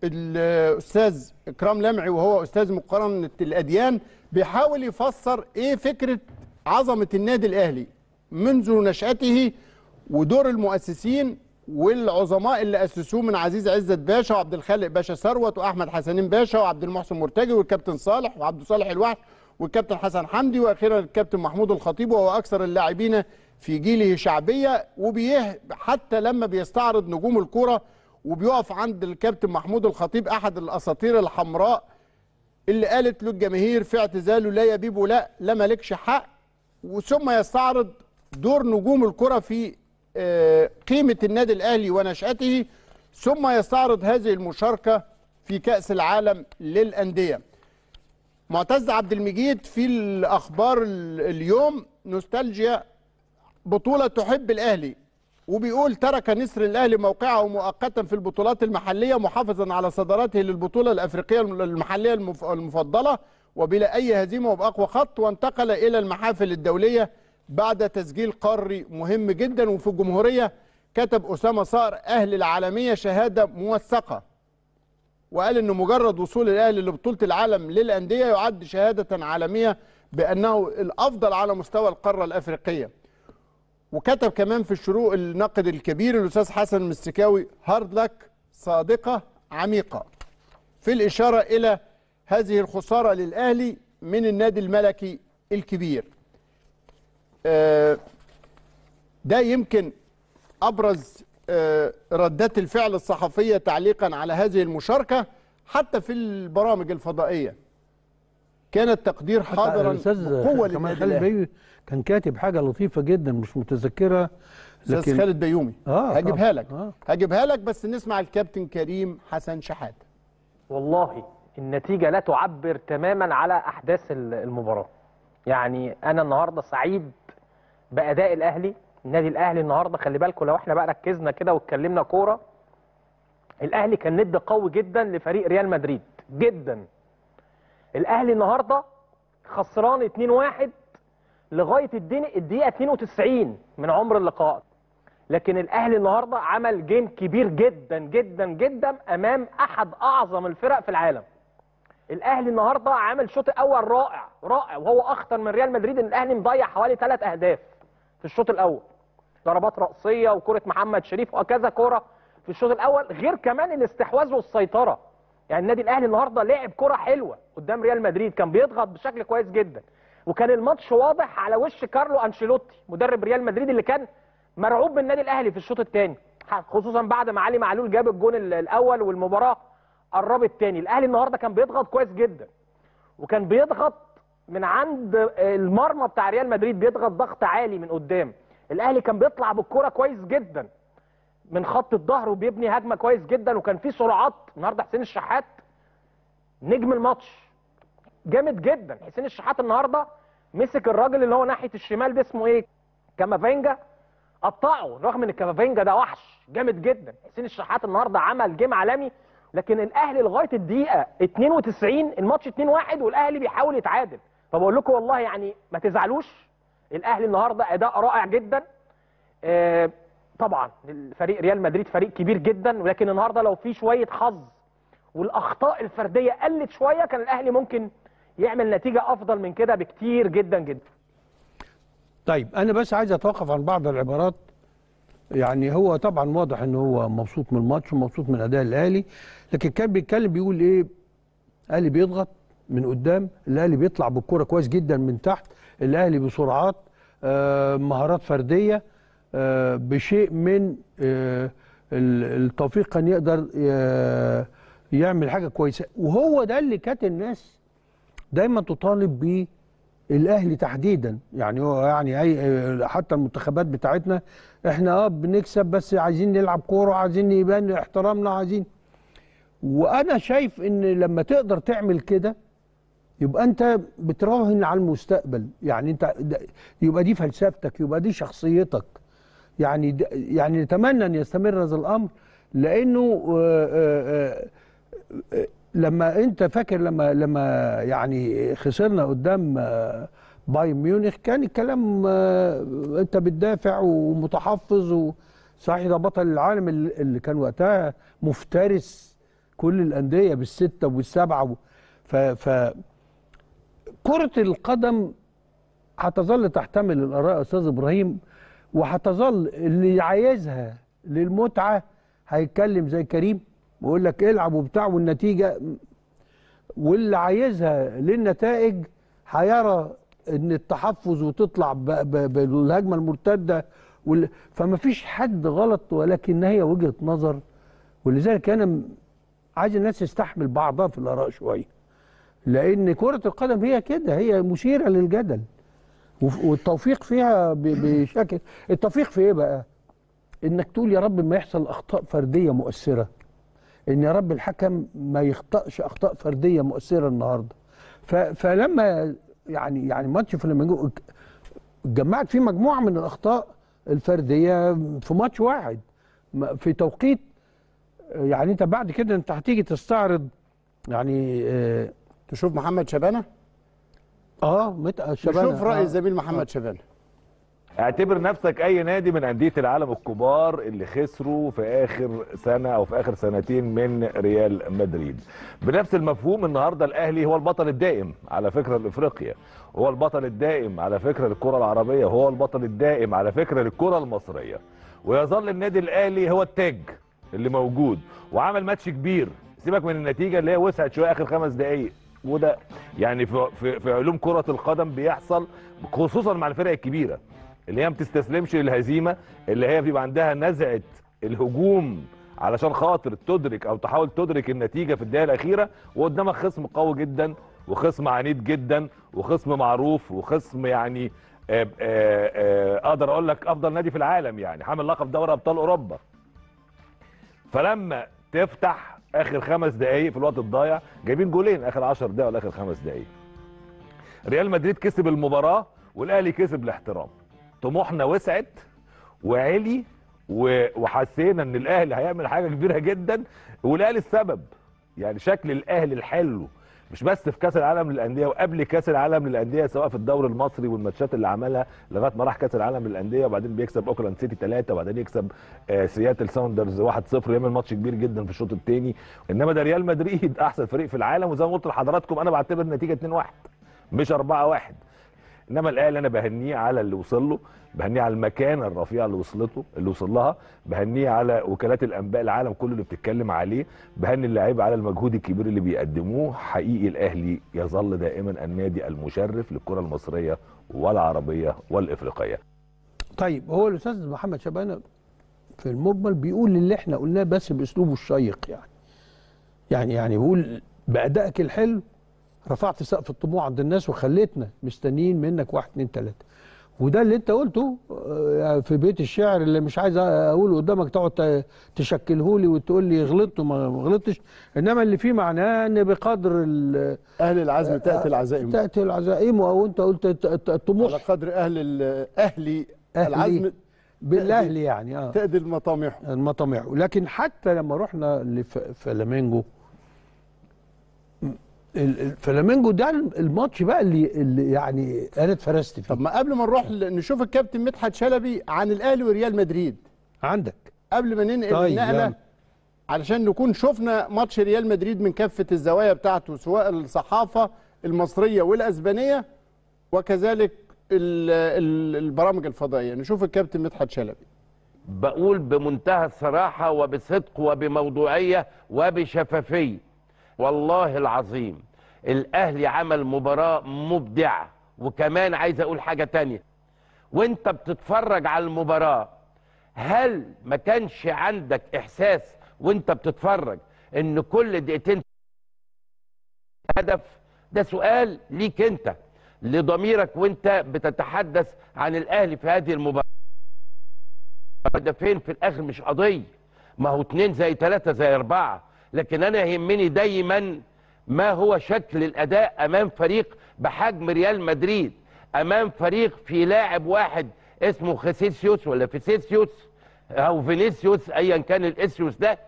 الاستاذ اكرام لمعي وهو استاذ مقارنه الاديان بيحاول يفسر ايه فكره عظمه النادي الاهلي منذ نشاته ودور المؤسسين والعظماء اللي اسسوه من عزيز عزت باشا وعبد الخالق باشا ثروت واحمد حسنين باشا وعبد المحسن مرتجي والكابتن صالح وعبد صالح الوحش والكابتن حسن حمدي واخيرا الكابتن محمود الخطيب وهو اكثر اللاعبين في جيله شعبيه وبيه حتى لما بيستعرض نجوم الكوره وبيقف عند الكابتن محمود الخطيب احد الاساطير الحمراء اللي قالت له الجماهير في اعتزاله لا يبيب ولا لا لا مالكش حق وثم يستعرض دور نجوم الكره في قيمة النادي الأهلي ونشأته ثم يستعرض هذه المشاركة في كأس العالم للأندية معتز عبد المجيد في الأخبار اليوم نوستالجيا بطولة تحب الأهلي وبيقول ترك نسر الأهلي موقعه مؤقتا في البطولات المحلية محافظا على صدراته للبطولة الأفريقية المحلية المفضلة وبلا أي هزيمة وبأقوى خط وانتقل إلى المحافل الدولية بعد تسجيل قاري مهم جدا وفي الجمهورية كتب أسامة صقر أهل العالمية شهادة موثقة وقال أن مجرد وصول الأهلي لبطولة العالم للأندية يعد شهادة عالمية بأنه الأفضل على مستوى القارة الأفريقية وكتب كمان في الشروق الناقد الكبير الأستاذ حسن مستكاوي هارد لك صادقة عميقة في الإشارة إلى هذه الخسارة للأهلي من النادي الملكي الكبير آه، ده يمكن أبرز آه، ردات الفعل الصحفية تعليقا على هذه المشاركة حتى في البرامج الفضائية كان التقدير حاضرا قوة كمان بيومي كان كاتب حاجة لطيفة جدا مش متذكرها لكن أستاذ خالد بيومي آه, آه، هجيبها لك آه. هجيبها لك بس نسمع الكابتن كريم حسن شحات والله النتيجة لا تعبر تماما على أحداث المباراة يعني أنا النهاردة سعيد باداء الاهلي النادي الاهلي النهارده خلي بالكم لو احنا بقى ركزنا كده واتكلمنا كوره الاهلي كان ند قوي جدا لفريق ريال مدريد جدا الاهلي النهارده خسران 2-1 لغايه الدقيقه 92 من عمر اللقاء لكن الاهلي النهارده عمل جيم كبير جدا جدا جدا امام احد اعظم الفرق في العالم الاهلي النهارده عامل شوط اول رائع رائع وهو اخطر من ريال مدريد ان الاهلي مضيع حوالي ثلاث اهداف في الشوط الاول ضربات راسيه وكره محمد شريف وكذا كره في الشوط الاول غير كمان الاستحواذ والسيطره يعني النادي الاهلي النهارده لعب كره حلوه قدام ريال مدريد كان بيضغط بشكل كويس جدا وكان الماتش واضح على وش كارلو انشيلوتي مدرب ريال مدريد اللي كان مرعوب من النادي الاهلي في الشوط الثاني خصوصا بعد ما علي معلول جاب الجون الاول والمباراه قربت تاني الاهلي النهارده كان بيضغط كويس جدا وكان بيضغط من عند المرمى بتاع ريال مدريد بيضغط ضغط عالي من قدام الاهلي كان بيطلع بالكوره كويس جدا من خط الظهر وبيبني هجمه كويس جدا وكان في سرعات النهارده حسين الشحات نجم الماتش جامد جدا حسين الشحات النهارده مسك الراجل اللي هو ناحيه الشمال ده اسمه ايه كافينجا قطعه رغم ان كافينجا ده وحش جامد جدا حسين الشحات النهارده عمل جيم عالمي لكن الاهلي لغايه الدقيقه 92 الماتش 2-1 والاهلي بيحاول يتعادل فبقول لكم والله يعني ما تزعلوش الاهلي النهارده اداء رائع جدا آه، طبعا الفريق ريال مدريد فريق كبير جدا ولكن النهارده لو في شويه حظ والاخطاء الفرديه قلت شويه كان الاهلي ممكن يعمل نتيجه افضل من كده بكتير جدا جدا طيب انا بس عايز اتوقف عن بعض العبارات يعني هو طبعا واضح ان هو مبسوط من الماتش ومبسوط من اداء الاهلي لكن كان بيتكلم بيقول ايه الاهلي بيضغط من قدام الاهلي بيطلع بالكوره كويس جدا من تحت الاهلي بسرعات آه، مهارات فرديه آه، بشيء من آه، التوفيق كان يقدر يعمل حاجه كويسه وهو ده اللي كانت الناس دايما تطالب بيه الاهلي تحديدا يعني هو يعني اي حتى المنتخبات بتاعتنا احنا اه بنكسب بس عايزين نلعب كوره وعايزين يبان احترامنا عايزين وانا شايف ان لما تقدر تعمل كده يبقى انت بتراهن على المستقبل يعني انت يبقى دي فلسفتك يبقى دي شخصيتك يعني يعني نتمنى ان يستمر هذا الامر لانه آه، آه، آه، لما انت فاكر لما لما يعني خسرنا قدام بايرن ميونخ كان الكلام انت بتدافع ومتحفظ صحيح ده بطل العالم اللي كان وقتها مفترس كل الانديه بالسته وبالسبعه ف ف كرة القدم هتظل تحتمل الآراء يا أستاذ إبراهيم وهتظل اللي عايزها للمتعة هيتكلم زي كريم ويقول لك العب وبتاع والنتيجة واللي عايزها للنتائج هيرى ان التحفظ وتطلع بالهجمه المرتده وال... فما فيش حد غلط ولكن هي وجهه نظر ولذلك انا عايز الناس تستحمل بعضها في الاراء شويه لأن كرة القدم هي كده هي مثيرة للجدل والتوفيق فيها بشكل التوفيق في إيه بقى؟ إنك تقول يا رب ما يحصل أخطاء فردية مؤثرة إن يا رب الحكم ما يخطأش أخطاء فردية مؤثرة النهاردة فلما يعني يعني ماتش فلامينجو اتجمعت فيه مجموعة من الأخطاء الفردية في ماتش واحد في توقيت يعني انت بعد كده انت هتيجي تستعرض يعني آه، تشوف محمد شبانه اه مت... شبانه تشوف راي الزميل آه. محمد آه. شبانه اعتبر نفسك اي نادي من انديه العالم الكبار اللي خسروا في اخر سنه او في اخر سنتين من ريال مدريد بنفس المفهوم النهارده الاهلي هو البطل الدائم على فكره لافريقيا هو البطل الدائم على فكره للكره العربيه هو البطل الدائم على فكره للكره المصريه ويظل النادي الاهلي هو التاج اللي موجود وعمل ماتش كبير سيبك من النتيجه اللي هي وسعت شويه اخر خمس دقائق وده يعني في في علوم كره القدم بيحصل خصوصا مع الفرق الكبيره اللي هي ما بتستسلمش للهزيمه اللي هي بيبقى عندها نزعه الهجوم علشان خاطر تدرك او تحاول تدرك النتيجه في الدقيقه الاخيره وقدامك خصم قوي جدا وخصم عنيد جدا وخصم معروف وخصم يعني آه، آه، آه، اقدر اقول لك افضل نادي في العالم يعني حامل لقب دوري ابطال اوروبا فلما تفتح اخر خمس دقائق في الوقت الضايع جايبين جولين اخر 10 دقائق ولا اخر خمس دقائق ريال مدريد كسب المباراه والاهلي كسب الاحترام طموحنا وسعت وعلي وحسينا ان الاهلي هيعمل حاجه كبيره جدا والاهلي السبب يعني شكل الاهلي الحلو مش بس في كاس العالم للانديه وقبل كاس العالم للانديه سواء في الدوري المصري والماتشات اللي عملها لغايه ما راح كاس العالم للانديه وبعدين بيكسب اوكلاند سيتي 3 وبعدين يكسب آه، سياتل ساوندرز 1-0 يعمل ماتش كبير جدا في الشوط الثاني انما ده ريال مدريد احسن فريق في العالم وزي ما قلت لحضراتكم انا بعتبر النتيجه 2-1 مش 4-1 انما الاهلي انا بهنيه على اللي وصل له بهنيه على المكانه الرفيعه اللي وصلته اللي وصل لها بهنيه على وكالات الانباء العالم كله اللي بتتكلم عليه بهني اللعيبه على المجهود الكبير اللي بيقدموه حقيقي الاهلي يظل دائما النادي المشرف للكره المصريه والعربيه والافريقيه طيب هو الاستاذ محمد شبانه في المجمل بيقول اللي احنا قلناه بس باسلوبه الشيق يعني يعني يعني بيقول بادائك الحلو رفعت سقف الطموح عند الناس وخليتنا مستنيين منك واحد اتنين تلاته وده اللي انت قلته آه، في بيت الشعر اللي مش عايز اقوله قدامك تقعد تشكله لي وتقول لي غلطت وما غلطتش انما اللي فيه معناه ان بقدر اهل العزم آه، تاتي العزائم تاتي العزائم او انت قلت الطموح على قدر اهل اهلي العزم بالاهلي يعني اه تأدي المطامح المطامح لكن حتى لما رحنا لفلامينجو الفلامينجو ده الماتش بقى اللي, اللي يعني انا اتفرست فيه طب ما قبل ما نروح نشوف الكابتن مدحت شلبي عن الاهلي وريال مدريد عندك قبل ما ننقل طيب يعني. علشان نكون شفنا ماتش ريال مدريد من كافه الزوايا بتاعته سواء الصحافه المصريه والاسبانيه وكذلك البرامج الفضائيه نشوف الكابتن مدحت شلبي بقول بمنتهى الصراحه وبصدق وبموضوعيه وبشفافيه والله العظيم الاهلي عمل مباراه مبدعه وكمان عايز اقول حاجه تانية وانت بتتفرج على المباراه هل ما كانش عندك احساس وانت بتتفرج ان كل دقيقتين هدف ده سؤال ليك انت لضميرك وانت بتتحدث عن الاهلي في هذه المباراه هدفين في الاخر مش قضيه ما هو اتنين زي تلاته زي اربعه لكن أنا يهمني دايما ما هو شكل الأداء أمام فريق بحجم ريال مدريد أمام فريق في لاعب واحد اسمه خسيسيوس ولا فيسيسيوس أو فينيسيوس أيا كان الإسيوس ده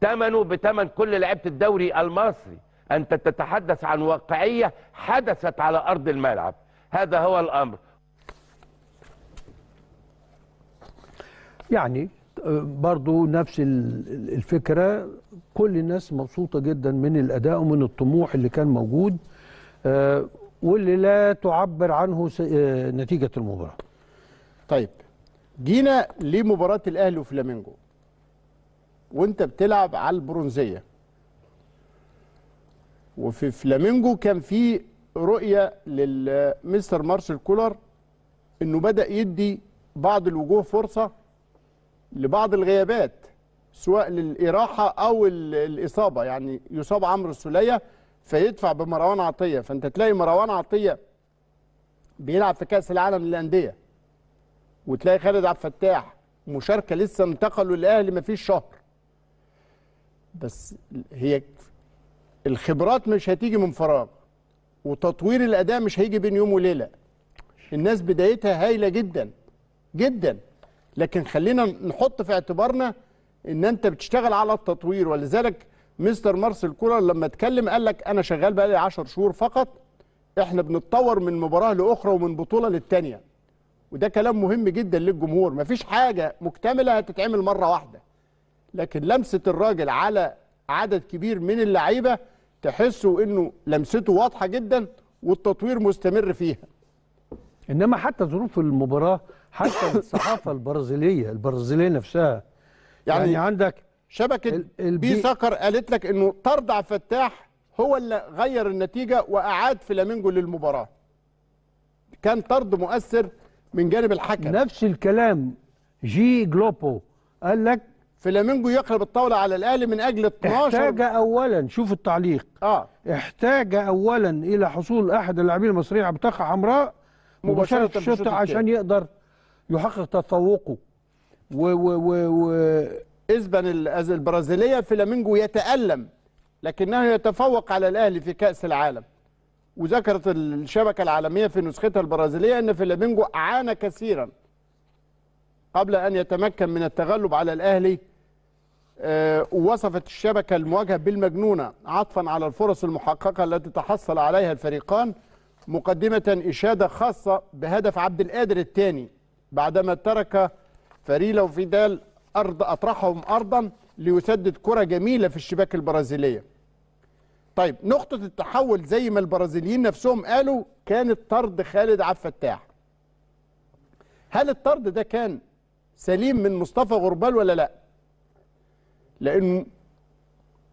تمنه بتمن كل لعبة الدوري المصري أنت تتحدث عن واقعية حدثت على أرض الملعب هذا هو الأمر يعني آه، برضو نفس الفكرة كل الناس مبسوطه جدا من الاداء ومن الطموح اللي كان موجود آه، واللي لا تعبر عنه آه، نتيجه المباراه. طيب جينا لمباراه الاهلي وفلامينجو وانت بتلعب على البرونزيه وفي فلامينجو كان في رؤيه للمستر مارشال كولر انه بدا يدي بعض الوجوه فرصه لبعض الغيابات سواء للاراحه او الاصابه يعني يصاب عمرو السوليه فيدفع بمروان عطيه فانت تلاقي مروان عطيه بيلعب في كاس العالم للانديه وتلاقي خالد عبد الفتاح مشاركه لسه انتقلوا الاهلي ما فيش شهر بس هي الخبرات مش هتيجي من فراغ وتطوير الاداء مش هيجي بين يوم وليله الناس بدايتها هايله جدا جدا لكن خلينا نحط في اعتبارنا ان انت بتشتغل على التطوير ولذلك مستر مارسيل كولر لما اتكلم قال لك انا شغال بقالي 10 شهور فقط احنا بنتطور من مباراه لاخرى ومن بطوله للتانيه وده كلام مهم جدا للجمهور مفيش حاجه مكتمله هتتعمل مره واحده لكن لمسه الراجل على عدد كبير من اللعيبه تحسوا انه لمسته واضحه جدا والتطوير مستمر فيها انما حتى ظروف المباراه حتى الصحافه البرازيليه البرازيليه نفسها يعني, يعني عندك شبكه بي سكر قالت لك انه طرد عبد الفتاح هو اللي غير النتيجه واعاد فلامينجو للمباراه كان طرد مؤثر من جانب الحكم نفس الكلام جي جلوبو قال لك فلامينجو يقلب الطاوله على الاهلي من اجل 12 احتاج اولا شوف التعليق اه احتاج اولا الى حصول احد اللاعبين المصريين على بطاقه حمراء مباشره, مباشرة الشوط عشان يقدر يحقق تفوقه و و و و إزبن البرازيلية فلامينجو يتألم لكنه يتفوق على الأهلي في كأس العالم وذكرت الشبكة العالمية في نسختها البرازيلية أن فلامينجو عانى كثيرا قبل أن يتمكن من التغلب على الأهلي ووصفت آه، الشبكة المواجهة بالمجنونة عطفا على الفرص المحققة التي تحصل عليها الفريقان مقدمة إشادة خاصة بهدف عبد القادر الثاني بعدما ترك فريلا وفيدال أرض أطرحهم أرضا ليسدد كرة جميلة في الشباك البرازيلية طيب نقطة التحول زي ما البرازيليين نفسهم قالوا كانت طرد خالد عبد الفتاح هل الطرد ده كان سليم من مصطفى غربال ولا لا لأنه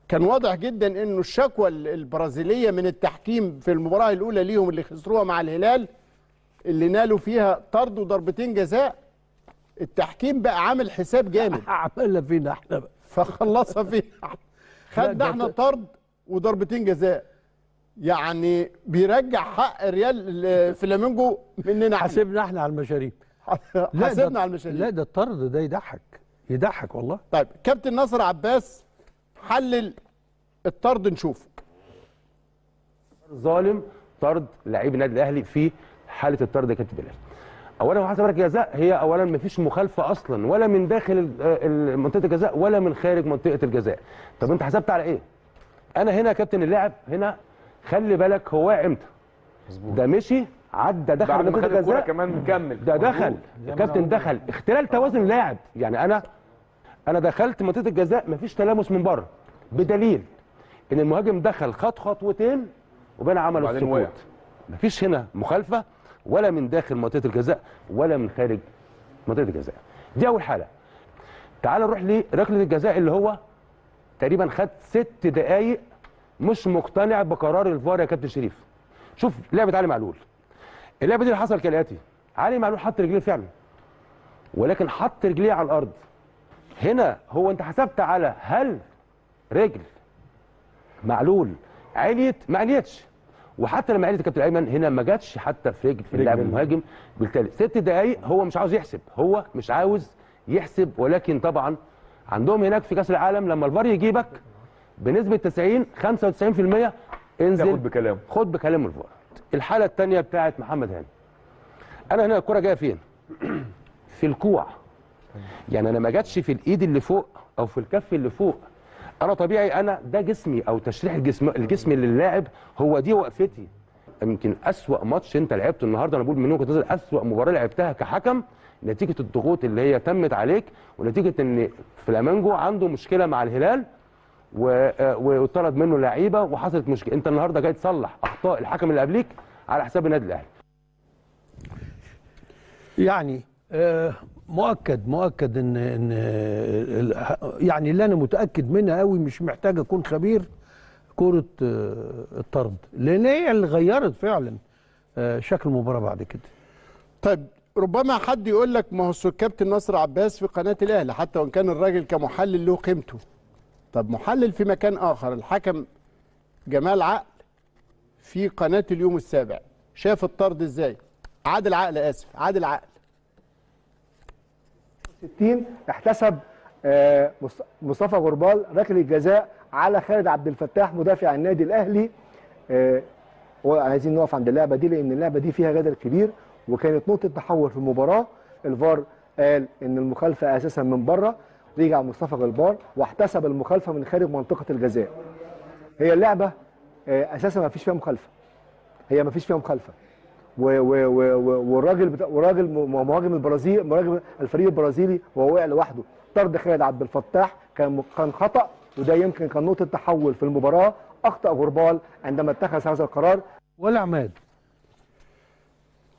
كان واضح جدا انه الشكوى البرازيليه من التحكيم في المباراه الاولى ليهم اللي خسروها مع الهلال اللي نالوا فيها طرد وضربتين جزاء التحكيم بقى عامل حساب جامد [LAUGHS] عملها فينا احنا بقى فخلصها [LAUGHS] فينا خدنا احنا طرد وضربتين جزاء يعني بيرجع حق ريال فلامينجو مننا حاسبنا احنا على المشاريب [LAUGHS] حاسبنا على المشاريب لا ده الطرد ده يضحك يضحك والله طيب كابتن ناصر عباس حلل الطرد نشوفه ظالم طرد لعيب النادي الاهلي في حاله الطرد كابتن بلال اولا وعايز اقول لك جزاء هي اولا ما فيش مخالفه اصلا ولا من داخل آه، منطقه الجزاء ولا من خارج منطقه الجزاء طب انت حسبت على ايه انا هنا كابتن اللاعب هنا خلي بالك هو واقع امتى ده مشي عدى دخل منطقه الجزاء كمان مكمل ده دخل كابتن دخل اختلال توازن لاعب يعني انا انا دخلت منطقه الجزاء ما فيش تلامس من بره بدليل ان المهاجم دخل خط خطوتين وبين عمل السقوط مفيش هنا مخالفه ولا من داخل منطقه الجزاء ولا من خارج منطقه الجزاء دي اول حاله تعال نروح لركله الجزاء اللي هو تقريبا خد ست دقائق مش مقتنع بقرار الفار يا كابتن شريف شوف لعبه علي معلول اللعبه دي اللي حصل كالاتي علي معلول حط رجليه فعلا ولكن حط رجليه على الارض هنا هو انت حسبت على هل رجل معلول عليت ما عليتش وحتى لما قالت الكابتن ايمن هنا ما جاتش حتى في رجل في اللاعب المهاجم بالتالي ست دقائق هو مش عاوز يحسب هو مش عاوز يحسب ولكن طبعا عندهم هناك في كاس العالم لما الفار يجيبك بنسبه 90 95% انزل خد بكلامه خد بكلامه الفار الحاله الثانيه بتاعت محمد هاني انا هنا الكره جايه فين [CLEARS THROAT] في الكوع يعني انا ما جاتش في الايد اللي فوق او في الكف اللي فوق انا طبيعي انا ده جسمي او تشريح الجسم الجسم للاعب هو دي وقفتي يمكن اسوا ماتش انت لعبته النهارده انا بقول من وجهه نظري اسوا مباراه لعبتها كحكم نتيجه الضغوط اللي هي تمت عليك ونتيجه ان فلامينجو عنده مشكله مع الهلال و... آه، وطرد منه لعيبه وحصلت مشكله انت النهارده جاي تصلح اخطاء الحكم اللي قبليك على حساب النادي الاهلي يعني آه، مؤكد مؤكد ان ان يعني اللي انا متاكد منها قوي مش محتاج اكون خبير كره آه، الطرد لان هي اللي غيرت فعلا آه، شكل المباراه بعد كده طيب ربما حد يقول لك ما هو الكابتن نصر عباس في قناه الاهلي حتى وان كان الراجل كمحلل له قيمته طب محلل في مكان اخر الحكم جمال عقل في قناه اليوم السابع شاف الطرد ازاي عادل عقل اسف عادل عقل 60 احتسب آه، مصطفى غربال ركله جزاء على خالد عبد الفتاح مدافع النادي الاهلي آه، وعايزين نقف عند اللعبه دي لان اللعبه دي فيها جدل كبير وكانت نقطه تحول في المباراه الفار قال ان المخالفه اساسا من بره رجع مصطفى غلبار واحتسب المخالفه من خارج منطقه الجزاء هي اللعبه آه، اساسا ما فيش فيها مخالفه هي ما فيش فيها مخالفه والراجل بتا... والراجل مهاجم البرازيل مهاجم الفريق البرازيلي وهو وقع لوحده طرد خالد عبد الفتاح كان كان خطا وده يمكن كان نقطه تحول في المباراه اخطا غربال عندما اتخذ هذا القرار ولا عماد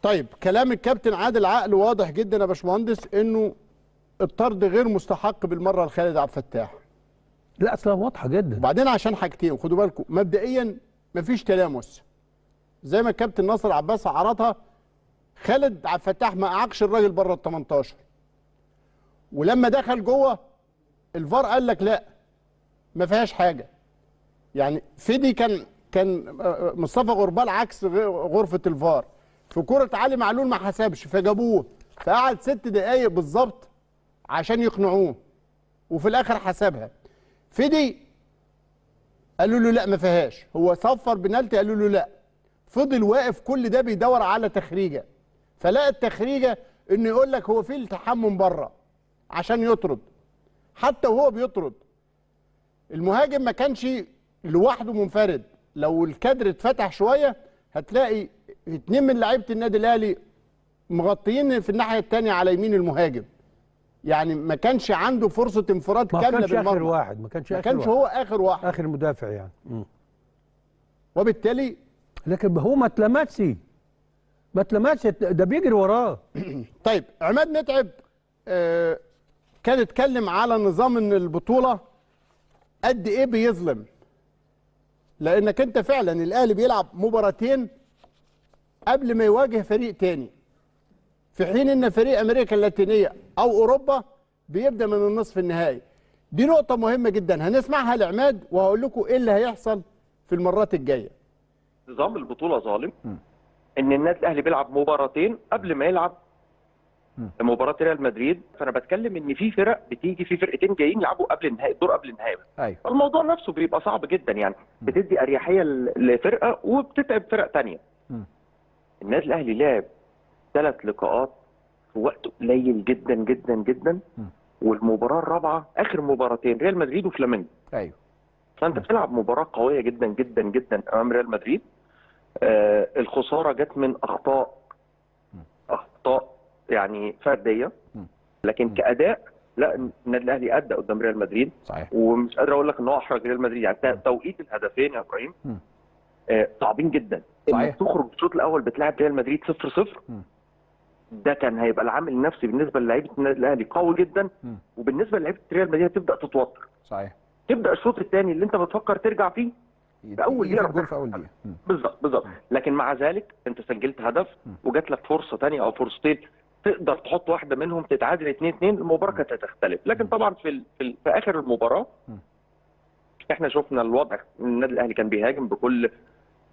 طيب كلام الكابتن عادل عقل واضح جدا يا باشمهندس انه الطرد غير مستحق بالمره لخالد عبد الفتاح لا اصلا واضحه جدا وبعدين عشان حاجتين خدوا بالكم مبدئيا مفيش تلامس زي ما الكابتن ناصر عباس عرضها خالد عبد الفتاح ما اعاقش الراجل بره ال 18 ولما دخل جوه الفار قال لك لا ما فيهاش حاجه يعني فيدي كان كان آه، مصطفى غربال عكس غرفه الفار في كره علي معلول ما حسبش فجابوه فقعد ست دقايق بالظبط عشان يقنعوه وفي الاخر حسبها فيدي قالوا له لا ما فيهاش هو صفر بنالتي قالوا له لا فضل واقف كل ده بيدور على تخريجه فلقى التخريجه انه يقول لك هو في التحام من بره عشان يطرد حتى وهو بيطرد المهاجم ما كانش لوحده منفرد لو الكادر اتفتح شويه هتلاقي اتنين من لعيبه النادي الاهلي مغطيين في الناحيه الثانيه على يمين المهاجم يعني ما كانش عنده فرصه انفراد كامله بالمرمى ما كانش اخر واحد ما كانش, ما كانش هو اخر واحد اخر مدافع يعني م. وبالتالي لكن هو ما اتلمتش ما اتلمتش ده بيجري وراه [CLEARS THROAT] طيب عماد متعب آه، كان اتكلم على نظام ان البطوله قد ايه بيظلم لانك انت فعلا الاهلي بيلعب مباراتين قبل ما يواجه فريق تاني في حين ان فريق امريكا اللاتينيه او اوروبا بيبدا من النصف النهائي دي نقطه مهمه جدا هنسمعها لعماد وهقول لكم ايه اللي هيحصل في المرات الجايه نظام البطوله ظالم ان النادي الاهلي بيلعب مباراتين قبل ما يلعب مباراه ريال مدريد فانا بتكلم ان في فرق بتيجي في فرقتين جايين يلعبوا قبل النهائي الدور قبل النهائي أيوة. فالموضوع نفسه بيبقى صعب جدا يعني بتدي اريحيه لفرقه وبتتعب فرق ثانيه النادي الاهلي لعب ثلاث لقاءات في وقت قليل جدا جدا جدا م. والمباراه الرابعه اخر مباراتين ريال مدريد وفلامينجو ايوه فانت بتلعب مباراه قويه جدا جدا جدا امام ريال مدريد آه، الخساره جت من اخطاء اخطاء يعني فرديه لكن كاداء لا النادي الاهلي ادى قدام ريال مدريد صحيح ومش قادر اقول لك ان هو احرج ريال مدريد يعني توقيت الهدفين يا ابراهيم آه، صعبين جدا صحيح. انك تخرج الشوط الاول بتلاعب ريال مدريد 0 0 ده كان هيبقى العامل النفسي بالنسبه للاعيبه النادي الاهلي قوي جدا م. وبالنسبه للاعيبه ريال مدريد هتبدا تتوتر صحيح تبدا الشوط الثاني اللي انت بتفكر ترجع فيه باول دقيقه في اول دقيقه بالظبط بالظبط لكن مع ذلك انت سجلت هدف وجات لك فرصه ثانيه او فرصتين تقدر تحط واحده منهم تتعادل 2 2 المباراه كانت هتختلف لكن طبعا في ال... في, ال... في اخر المباراه احنا شفنا الوضع النادي الاهلي كان بيهاجم بكل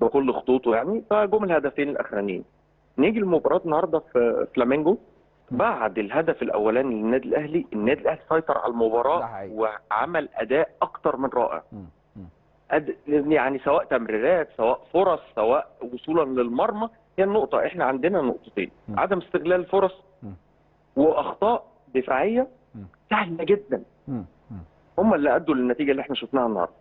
بكل خطوطه يعني فجم الهدفين الاخرانيين نيجي لمباراه النهارده في فلامينجو بعد الهدف الاولاني للنادي الاهلي النادي الاهلي سيطر على المباراه وعمل اداء اكتر من رائع م. يعني سواء تمريرات سواء فرص سواء وصولا للمرمى هي النقطه احنا عندنا نقطتين م. عدم استغلال الفرص واخطاء دفاعيه سهله جدا هم اللي ادوا للنتيجه اللي احنا شفناها النهارده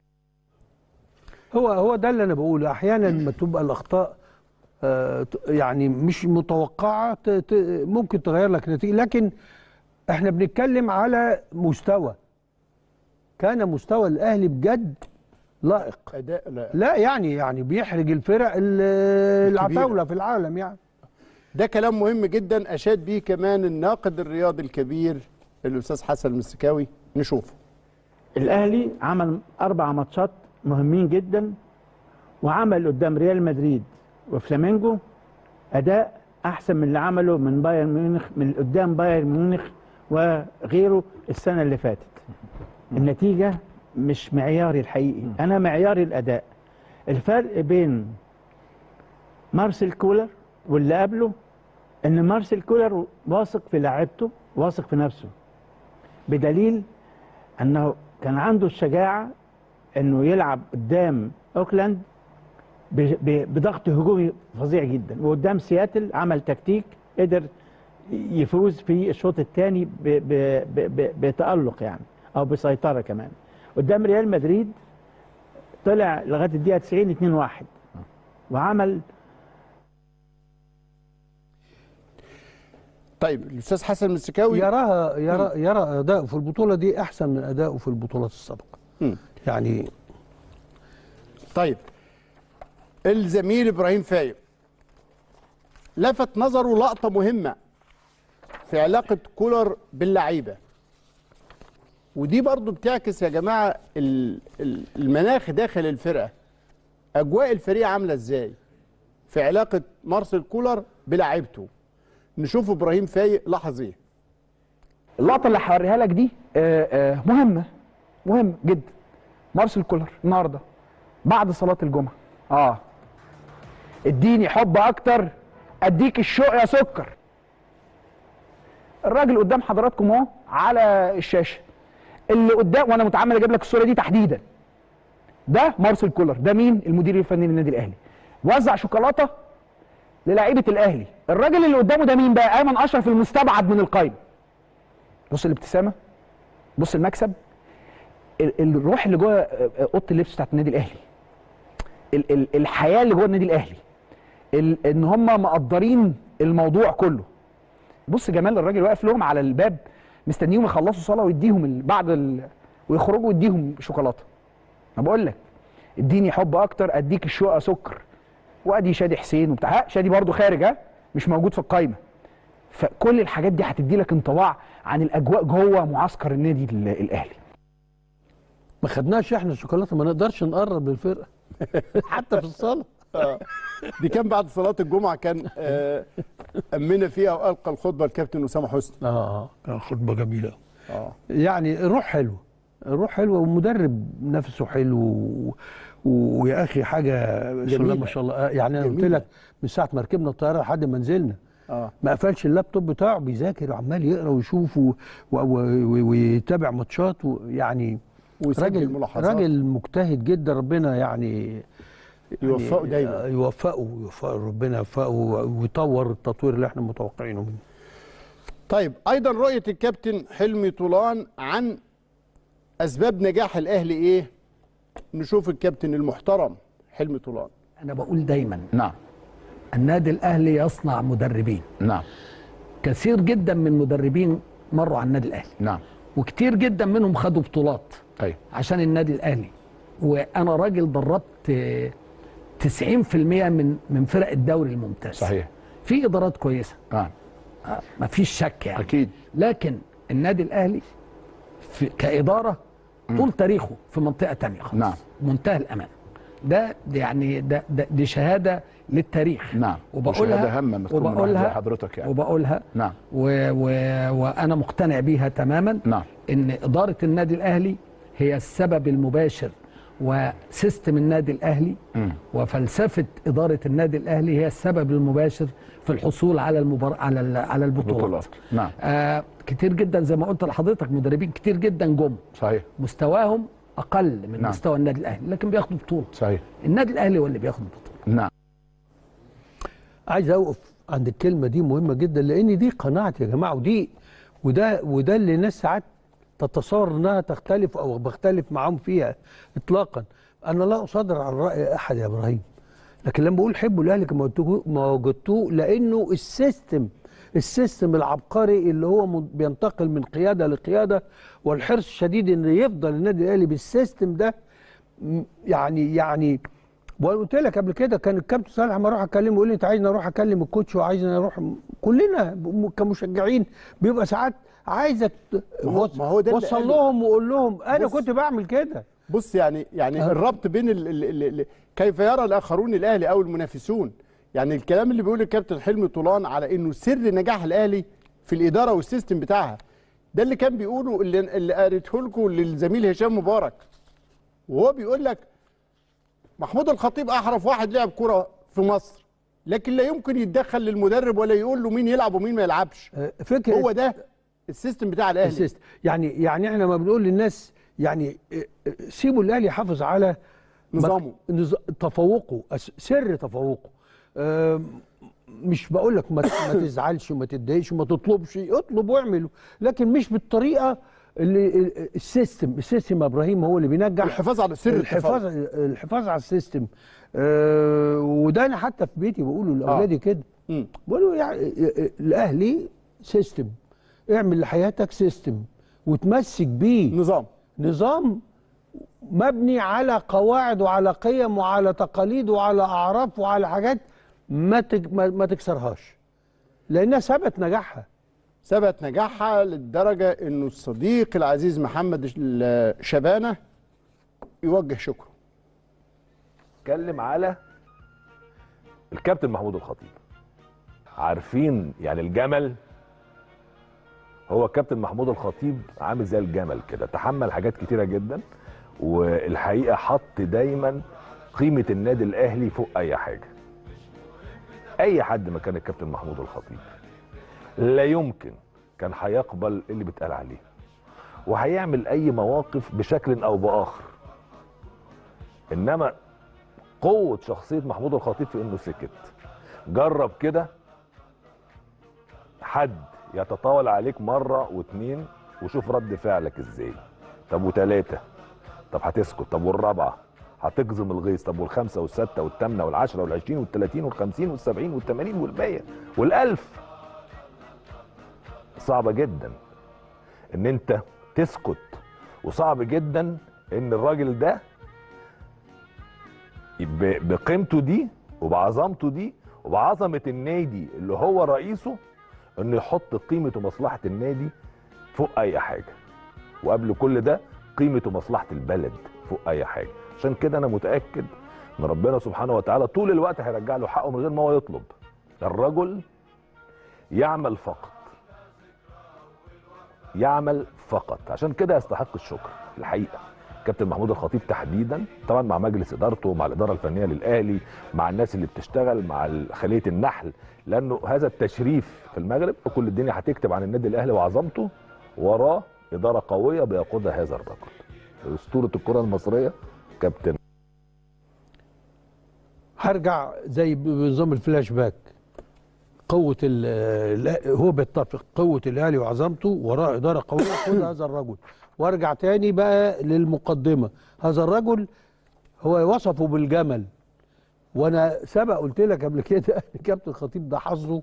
هو هو ده اللي انا بقوله احيانا لما تبقى الاخطاء آه، يعني مش متوقعه ممكن تغير لك نتيجه لكن احنا بنتكلم على مستوى كان مستوى الاهلي بجد لائق اداء لائق لا يعني يعني بيحرج الفرق العتاوله في العالم يعني ده كلام مهم جدا اشاد بيه كمان الناقد الرياضي الكبير الاستاذ حسن المسكاوي نشوفه الاهلي عمل اربع ماتشات مهمين جدا وعمل قدام ريال مدريد وفلامينجو اداء احسن من اللي عمله من بايرن ميونخ من قدام بايرن ميونخ وغيره السنه اللي فاتت النتيجه مش معياري الحقيقي أنا معياري الأداء الفرق بين مارسيل كولر واللي قبله ان مارسيل كولر واثق في لاعبته واثق في نفسه بدليل انه كان عنده الشجاعه انه يلعب قدام اوكلاند بضغط هجومي فظيع جدا وقدام سياتل عمل تكتيك قدر يفوز في الشوط الثاني بتالق يعني او بسيطره كمان قدام ريال مدريد طلع لغايه الدقيقه 90 2 1 وعمل طيب الاستاذ حسن المستكاوي يراها يرى يرى اداؤه في البطوله دي احسن من اداؤه في البطولات السابقه يعني طيب الزميل ابراهيم فايق لفت نظره لقطه مهمه في علاقه كولر باللعيبه ودي برضو بتعكس يا جماعه المناخ داخل الفرقه اجواء الفريق عامله ازاي في علاقه مارسيل كولر بلاعيبته نشوف ابراهيم فايق لاحظ ايه اللقطه اللي هوريها لك دي آه، آه، مهمه مهمه جدا مارسيل كولر النهارده بعد صلاه الجمعه اه اديني حب اكتر اديك الشوق يا سكر الراجل قدام حضراتكم اهو على الشاشه اللي قدام وانا متعمد اجيب لك الصوره دي تحديدا ده مارسيل كولر ده مين المدير الفني للنادي الاهلي وزع شوكولاته للاعيبه الاهلي الراجل اللي قدامه ده مين بقى ايمن اشرف المستبعد من القايمه بص الابتسامه بص المكسب الروح اللي جوه آه، اوضه اللبس بتاعت النادي الاهلي الحياه اللي جوه النادي الاهلي ان هم مقدرين الموضوع كله بص جمال الراجل واقف لهم على الباب مستنيهم يخلصوا صلاه ويديهم بعد ال... ويخرجوا يديهم شوكولاته ما بقول لك اديني حب اكتر اديك الشقه سكر وادي شادي حسين وبتاع شادي برضو خارج ها مش موجود في القايمه فكل الحاجات دي هتدي لك انطباع عن الاجواء جوه معسكر النادي الاهلي ما خدناش احنا الشوكولاته ما نقدرش نقرب للفرقه [LAUGHS] حتى في الصاله دي كان بعد صلاه الجمعه كان آه، امنا فيها والقى الخطبه الكابتن اسامه حسني اه, آه،, آه، خطبه جميله اه يعني روح حلوه روح حلوه ومدرب نفسه حلو ويا اخي حاجه جميلة. ما شاء الله يعني انا قلت لك من ساعه ما ركبنا الطياره لحد ما نزلنا آه. ما قفلش اللابتوب بتاعه بيذاكر وعمال يقرا ويشوف ويتابع ماتشات يعني راجل ملاحظات راجل مجتهد جدا ربنا يعني يعني, يوفقوا آه، دايما يوفقوا يوفقوا ربنا يوفقوا ويطور التطوير اللي احنا متوقعينه منه طيب ايضا رؤيه الكابتن حلمي طولان عن اسباب نجاح الاهلي ايه نشوف الكابتن المحترم حلمي طولان انا بقول دايما نعم النادي الاهلي يصنع مدربين نعم كثير جدا من مدربين مروا على النادي الاهلي نعم وكتير جدا منهم خدوا بطولات أيوة. عشان النادي الاهلي وانا راجل دربت 90% من من فرق الدوري الممتاز صحيح في ادارات كويسه آه. آه ما فيش شك يعني اكيد لكن النادي الاهلي في كاداره طول تاريخه في منطقه ثانيه خالص نعم منتهى الامان ده يعني ده, ده دي شهاده للتاريخ نعم وبقولها هامه وبقولها حضرتك يعني وبقولها نعم و و وانا مقتنع بيها تماما نعم ان اداره النادي الاهلي هي السبب المباشر وسيستم النادي الأهلي م. وفلسفة إدارة النادي الأهلي هي السبب المباشر في الحصول على المبار... على على البطولات. البطولات. نعم. آه كتير جدا زي ما قلت لحضرتك مدربين كتير جدا جم صحيح مستواهم أقل من نعم. مستوى النادي الأهلي لكن بياخدوا بطولة صحيح النادي الأهلي هو اللي بياخد بطولة نعم عايز أوقف عند الكلمة دي مهمة جدا لأن دي قناعتي يا جماعة ودي وده وده اللي الناس ساعات تتصور انها تختلف او بختلف معاهم فيها اطلاقا انا لا اصادر عن راي احد يا ابراهيم لكن لما بقول حبوا الاهلي كما ما وجدتوه لانه السيستم السيستم العبقري اللي هو بينتقل من قياده لقياده والحرص الشديد ان يفضل النادي الاهلي بالسيستم ده يعني يعني وانا قلت لك قبل كده كان الكابتن صالح ما اروح اكلمه يقول لي انت عايزني اروح اكلم الكوتش وعايزني اروح كلنا كمشجعين بيبقى ساعات عايزك وصل لهم وقول لهم انا كنت بعمل كده بص يعني يعني أه. الربط بين الـ الـ الـ الـ كيف يرى الاخرون الاهلي او المنافسون يعني الكلام اللي بيقوله الكابتن حلمي طولان على انه سر نجاح الاهلي في الاداره والسيستم بتاعها ده اللي كان بيقوله اللي, اللي قريته لكم للزميل هشام مبارك وهو بيقول لك محمود الخطيب احرف واحد لعب كره في مصر لكن لا يمكن يتدخل للمدرب ولا يقول له مين يلعب ومين ما يلعبش أه، فكره هو ده السيستم بتاع الاهلي السيستم يعني يعني احنا ما بنقول للناس يعني أه، أه، سيبوا الاهلي يحافظ على نظامه نز... تفوقه سر تفوقه مش بقول لك ما تزعلش وما تتضايقش وما تطلبش اطلب واعمل لكن مش بالطريقه اللي السيستم السيستم يا ابراهيم هو اللي بينجح الحفاظ على سر الحفاظ الحفاظ على السيستم آه وده انا حتى في بيتي بقوله آه. لاولادي آه. كده آه، بقول له يعني الاهلي سيستم اعمل لحياتك سيستم وتمسك بيه نظام نظام مبني على قواعد وعلى قيم وعلى تقاليد وعلى اعراف وعلى حاجات ما ما تكسرهاش لانها ثبت نجاحها ثبت نجاحها للدرجة أنه الصديق العزيز محمد شبانة يوجه شكره اتكلم على الكابتن محمود الخطيب عارفين يعني الجمل هو الكابتن محمود الخطيب عامل زي الجمل كده تحمل حاجات كتيرة جدا والحقيقة حط دايما قيمة النادي الأهلي فوق أي حاجة أي حد مكان الكابتن محمود الخطيب لا يمكن كان هيقبل اللي بيتقال عليه وهيعمل اي مواقف بشكل او باخر انما قوه شخصيه محمود الخطيب في انه سكت جرب كده حد يتطاول عليك مره واثنين وشوف رد فعلك ازاي طب وثلاثه طب هتسكت طب والرابعه هتجزم الغيظ طب والخمسه والسته والثامنه والعشره والعشرين والثلاثين والخمسين والسبعين والثمانين والمية والألف صعبه جدا ان انت تسكت وصعب جدا ان الراجل ده بقيمته دي وبعظمته دي وبعظمه النادي اللي هو رئيسه انه يحط قيمه ومصلحه النادي فوق اي حاجه وقبل كل ده قيمه ومصلحه البلد فوق اي حاجه عشان كده انا متاكد ان ربنا سبحانه وتعالى طول الوقت هيرجع له حقه من غير ما هو يطلب الرجل يعمل فقط يعمل فقط عشان كده يستحق الشكر الحقيقه كابتن محمود الخطيب تحديدا طبعا مع مجلس ادارته مع الاداره الفنيه للاهلي مع الناس اللي بتشتغل مع خليه النحل لانه هذا التشريف في المغرب كل الدنيا هتكتب عن النادي الاهلي وعظمته وراه اداره قويه بيقودها هذا الرجل اسطوره الكره المصريه كابتن هرجع زي بنظام الفلاش باك قوه هو بيتفق قوه الاهلي وعظمته وراء اداره قويه خد [COUGHS] هذا الرجل وارجع تاني بقى للمقدمه هذا الرجل هو وصفه بالجمل وانا سبق قلت لك قبل كده [LAUGHS] كابتن الخطيب ده حظه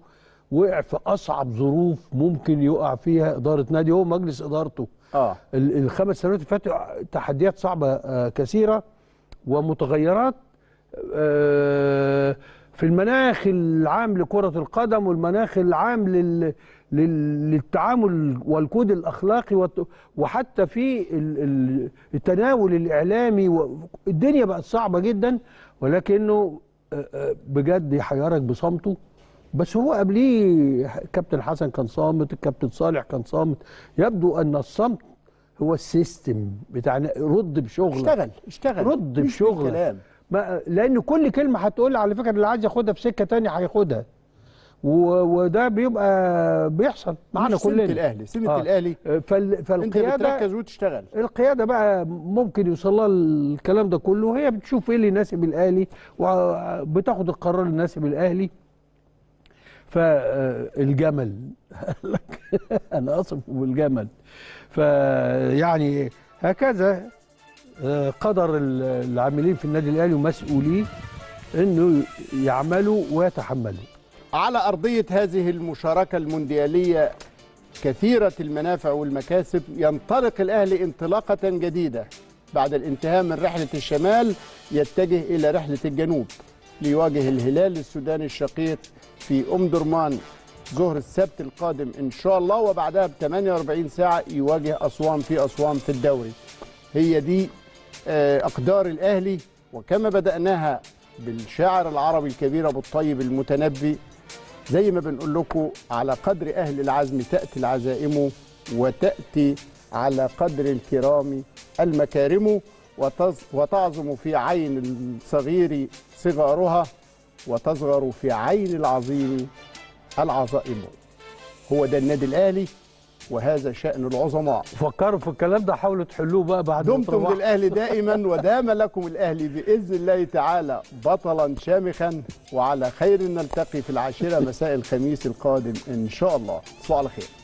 وقع في اصعب ظروف ممكن يقع فيها اداره نادي هو مجلس ادارته اه الخمس سنوات اللي فاتوا تحديات صعبه آه، كثيره ومتغيرات آه في المناخ العام لكرة القدم والمناخ العام لل... لل... للتعامل والكود الأخلاقي وت... وحتى في التناول الإعلامي و... الدنيا بقت صعبة جدا ولكنه بجد يحيرك بصمته بس هو قبليه كابتن حسن كان صامت الكابتن صالح كان صامت يبدو أن الصمت هو السيستم بتاع رد بشغلك اشتغل اشتغل رد بشغلك لان كل كلمه هتقول على فكره اللي عايز ياخدها في سكه تانية هياخدها وده بيبقى بيحصل معانا كلنا سنه الاهلي سنه آه. الاهلي فال... فالقياده انت بتركز وتشتغل القياده بقى ممكن يوصل لها الكلام ده كله وهي بتشوف ايه اللي يناسب الاهلي وبتاخد القرار اللي يناسب الاهلي فالجمل آه، [LAUGHS] انا اصف بالجمل فيعني هكذا قدر العاملين في النادي الاهلي ومسؤوليه انه يعملوا ويتحملوا على ارضيه هذه المشاركه الموندياليه كثيره المنافع والمكاسب ينطلق الاهلي انطلاقه جديده بعد الانتهاء من رحله الشمال يتجه الى رحله الجنوب ليواجه الهلال السوداني الشقيق في ام درمان ظهر السبت القادم ان شاء الله وبعدها ب 48 ساعه يواجه اسوان في اسوان في الدوري هي دي آه، أقدار الأهلي وكما بدأناها بالشاعر العربي الكبير أبو الطيب المتنبي زي ما بنقول لكم على قدر أهل العزم تأتي العزائم وتأتي على قدر الكرام المكارم وتعظم في عين الصغير صغارها وتصغر في عين العظيم العظائم هو ده النادي الأهلي وهذا شأن العظماء فكروا في الكلام ده حاولوا تحلوه بقى بعد دمتم للأهلي دائما [LAUGHS] ودام لكم الأهلي بإذن الله تعالى بطلا شامخا وعلى خير نلتقي في العاشرة مساء الخميس القادم إن شاء الله تصبحوا على خير